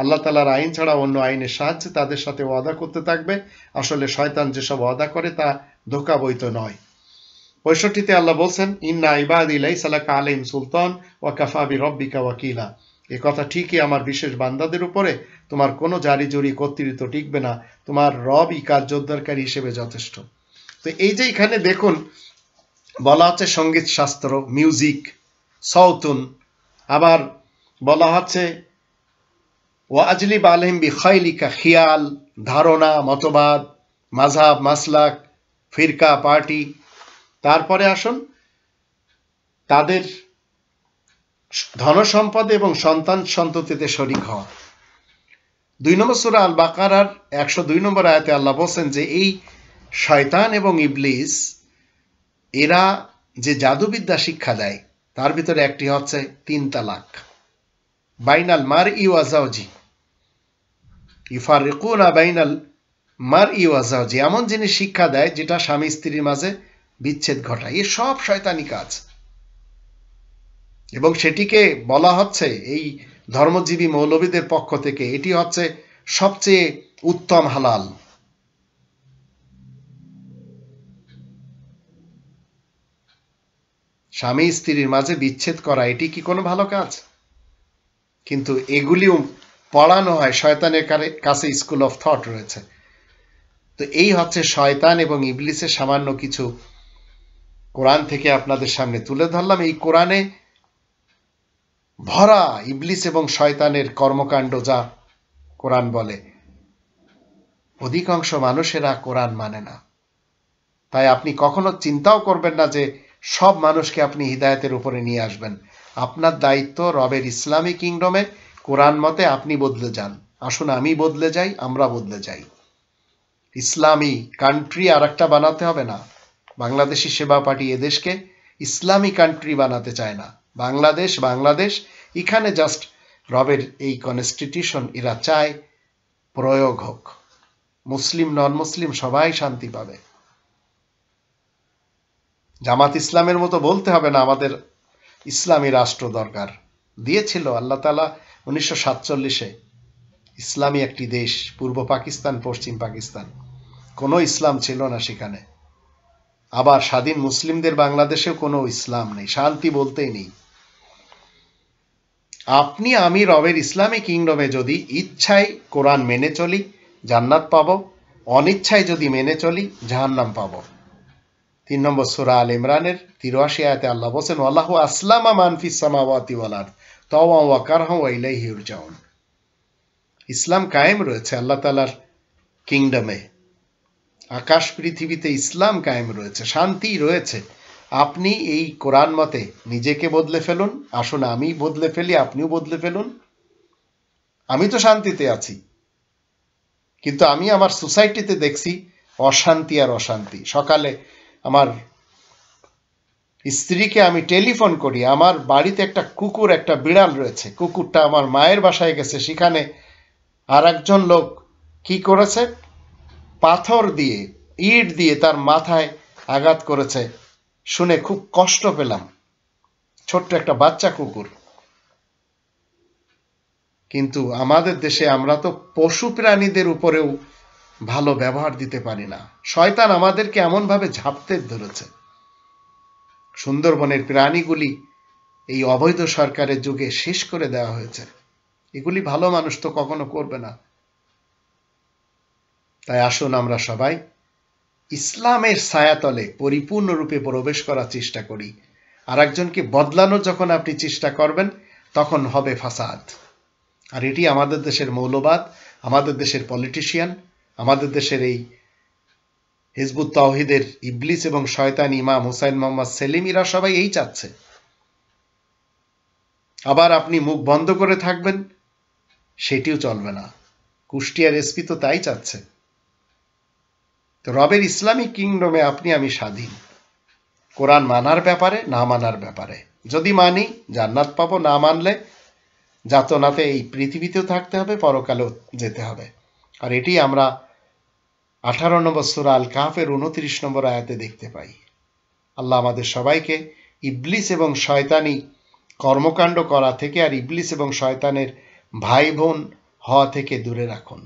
আল্লাহ তালার আইন ছাড়া অন্য আইনের সাহায্যে তাদের সাথে ওয়াদা করতে থাকবে আসলে শয়তান যেসব ওয়াদা করে তা ধোকাবৈত নয় পঁয়ষট্টিতে আল্লাহ বলছেন ইন্না ইবাদ ইলাই আলিম সুলতান ও কাফাবি রব্বিকা ওয়াকিলা এ কথা ঠিকই আমার বিশেষ বান্দাদের উপরে তোমার কোনো জারি জরি কর্তৃত্ব টিকবে না তোমার রবই কার্যোদ্ধারকারী হিসেবে যথেষ্ট তো এই যে এখানে দেখুন বলা হচ্ছে সঙ্গীত শাস্ত্র মিউজিক সৌতুন আবার বলা হচ্ছে ও আজলিব আলহিম বি খিয়াল ধারণা মতবাদ মাঝাব মাসলাক ফিরকা পার্টি তারপরে আসুন তাদের ধনসম্পদ এবং সন্তান সন্ততিতে শরিক হওয়া দুই নম্বর সুরা আল বাকারার একশো দুই নম্বর আয়তে আল্লাহ বলছেন যে এই শয়তান এবং ইবলিস এরা যে জাদুবিদ্যা শিক্ষা দেয় তার ভিতরে একটি হচ্ছে তিন তালাক বাইনাল মার ইওয়াজাউজি ইফারিকুনা বাইনাল মার ইওয়াজাজি এমন জিনিস শিক্ষা দেয় যেটা স্বামী স্ত্রীর মাঝে বিচ্ছেদ ঘটায় এ সব শয়তানি কাজ এবং সেটিকে বলা হচ্ছে এই ধর্মজীবী মৌলবীদের পক্ষ থেকে এটি হচ্ছে সবচেয়ে উত্তম হালাল স্বামী স্ত্রীর মাঝে বিচ্ছেদ করা এটি কি কোনো ভালো কাজ কিন্তু এগুলিও পড়ানো হয় শয়তানের কাছে স্কুল অফ থট রয়েছে তো এই হচ্ছে শয়তান এবং ইবলিসের সামান্য কিছু কোরআন থেকে আপনাদের সামনে তুলে ধরলাম এই কোরআনে ভরা ইবলিস এবং শয়তানের কর্মকাণ্ড যা কোরআন বলে অধিকাংশ মানুষেরা কোরআন মানে না তাই আপনি কখনো চিন্তাও করবেন না যে সব মানুষকে আপনি হৃদায়তের উপরে নিয়ে আসবেন আপনার দায়িত্ব রবের ইসলামী কিংডমে কোরআন মতে আপনি বদলে যান আসুন আমি বদলে যাই আমরা বদলে যাই ইসলামী কান্ট্রি আর একটা বানাতে হবে না বাংলাদেশি সেবা পার্টি এদেশকে ইসলামী কান্ট্রি বানাতে চায় না বাংলাদেশ বাংলাদেশ এখানে জাস্ট রবের এই কনস্টিটিউশন এরা চায় প্রয়োগ হোক মুসলিম নন মুসলিম সবাই শান্তি পাবে জামাত ইসলামের মতো বলতে হবে না আমাদের ইসলামী রাষ্ট্র দরকার দিয়েছিল আল্লাহ তালা উনিশশো সাতচল্লিশে ইসলামী একটি দেশ পূর্ব পাকিস্তান পশ্চিম পাকিস্তান কোনো ইসলাম ছিল না সেখানে আবার স্বাধীন মুসলিমদের বাংলাদেশেও কোনো ইসলাম নেই শান্তি বলতেই নেই আপনি আমি রবের ইসলামী কিংডমে যদি ইচ্ছায় কোরআন মেনে চলি জান্নাত পাব অনিচ্ছায় যদি মেনে চলি জাহান্নাম পাব তিন নম্বর সুরা আল ইমরানের তিরাশি আয়তে আল্লাহ বলছেন আল্লাহ আসলামা মানফিস সামাওয়াতি ওয়াল তওয়ান ওয়া কারহা ওয়া ইলাইহি ইসলাম কায়েম রয়েছে আল্লাহ তালার কিংডমে আকাশ পৃথিবীতে ইসলাম কায়েম রয়েছে শান্তি রয়েছে আপনি এই কোরআন মতে নিজেকে বদলে ফেলুন আসুন আমি বদলে ফেলি আপনিও বদলে ফেলুন আমি তো শান্তিতে আছি কিন্তু আমি আমার সোসাইটিতে দেখছি অশান্তি আর অশান্তি সকালে আমার স্ত্রীকে আমি টেলিফোন করি আমার বাড়িতে একটা কুকুর একটা বিড়াল রয়েছে কুকুরটা আমার মায়ের বাসায় গেছে সেখানে আর একজন লোক কি করেছে পাথর দিয়ে ইট দিয়ে তার মাথায় আঘাত করেছে শুনে খুব কষ্ট পেলাম ছোট্ট একটা বাচ্চা কুকুর কিন্তু আমাদের দেশে আমরা তো পশু প্রাণীদের উপরেও ভালো ব্যবহার দিতে পারি না শয়তান আমাদেরকে এমনভাবে ঝাঁপতে ধরেছে সুন্দরবনের প্রাণীগুলি এই অবৈধ সরকারের যুগে শেষ করে দেওয়া হয়েছে এগুলি ভালো মানুষ তো কখনো করবে না তাই আসুন আমরা সবাই ইসলামের ছায়াতলে পরিপূর্ণরূপে প্রবেশ করার চেষ্টা করি আর একজনকে বদলানোর যখন আপনি চেষ্টা করবেন তখন হবে ফাসাদ আর এটি আমাদের দেশের মৌলবাদ আমাদের দেশের পলিটিশিয়ান আমাদের দেশের এই হিজবুত তাওহিদের ইবলিস এবং শয়তান ইমাম হুসাইন মোহাম্মদ সেলিম সবাই এই চাচ্ছে আবার আপনি মুখ বন্ধ করে থাকবেন সেটিও চলবে না কুষ্টিয়ার এসপি তো তাই চাচ্ছে তো রবের ইসলামিক কিংডমে আপনি আমি স্বাধীন কোরআন মানার ব্যাপারে না মানার ব্যাপারে যদি মানি জান্নাত পাবো না মানলে যাতনাতে এই পৃথিবীতেও থাকতে হবে পরকালেও যেতে হবে আর এটি আমরা আঠারো নম্বর সুরা আল কাফের উনত্রিশ নম্বর আয়াতে দেখতে পাই আল্লাহ আমাদের সবাইকে ইবলিস এবং শয়তানি কর্মকাণ্ড করা থেকে আর ইবলিস এবং শয়তানের ভাই বোন হওয়া থেকে দূরে রাখুন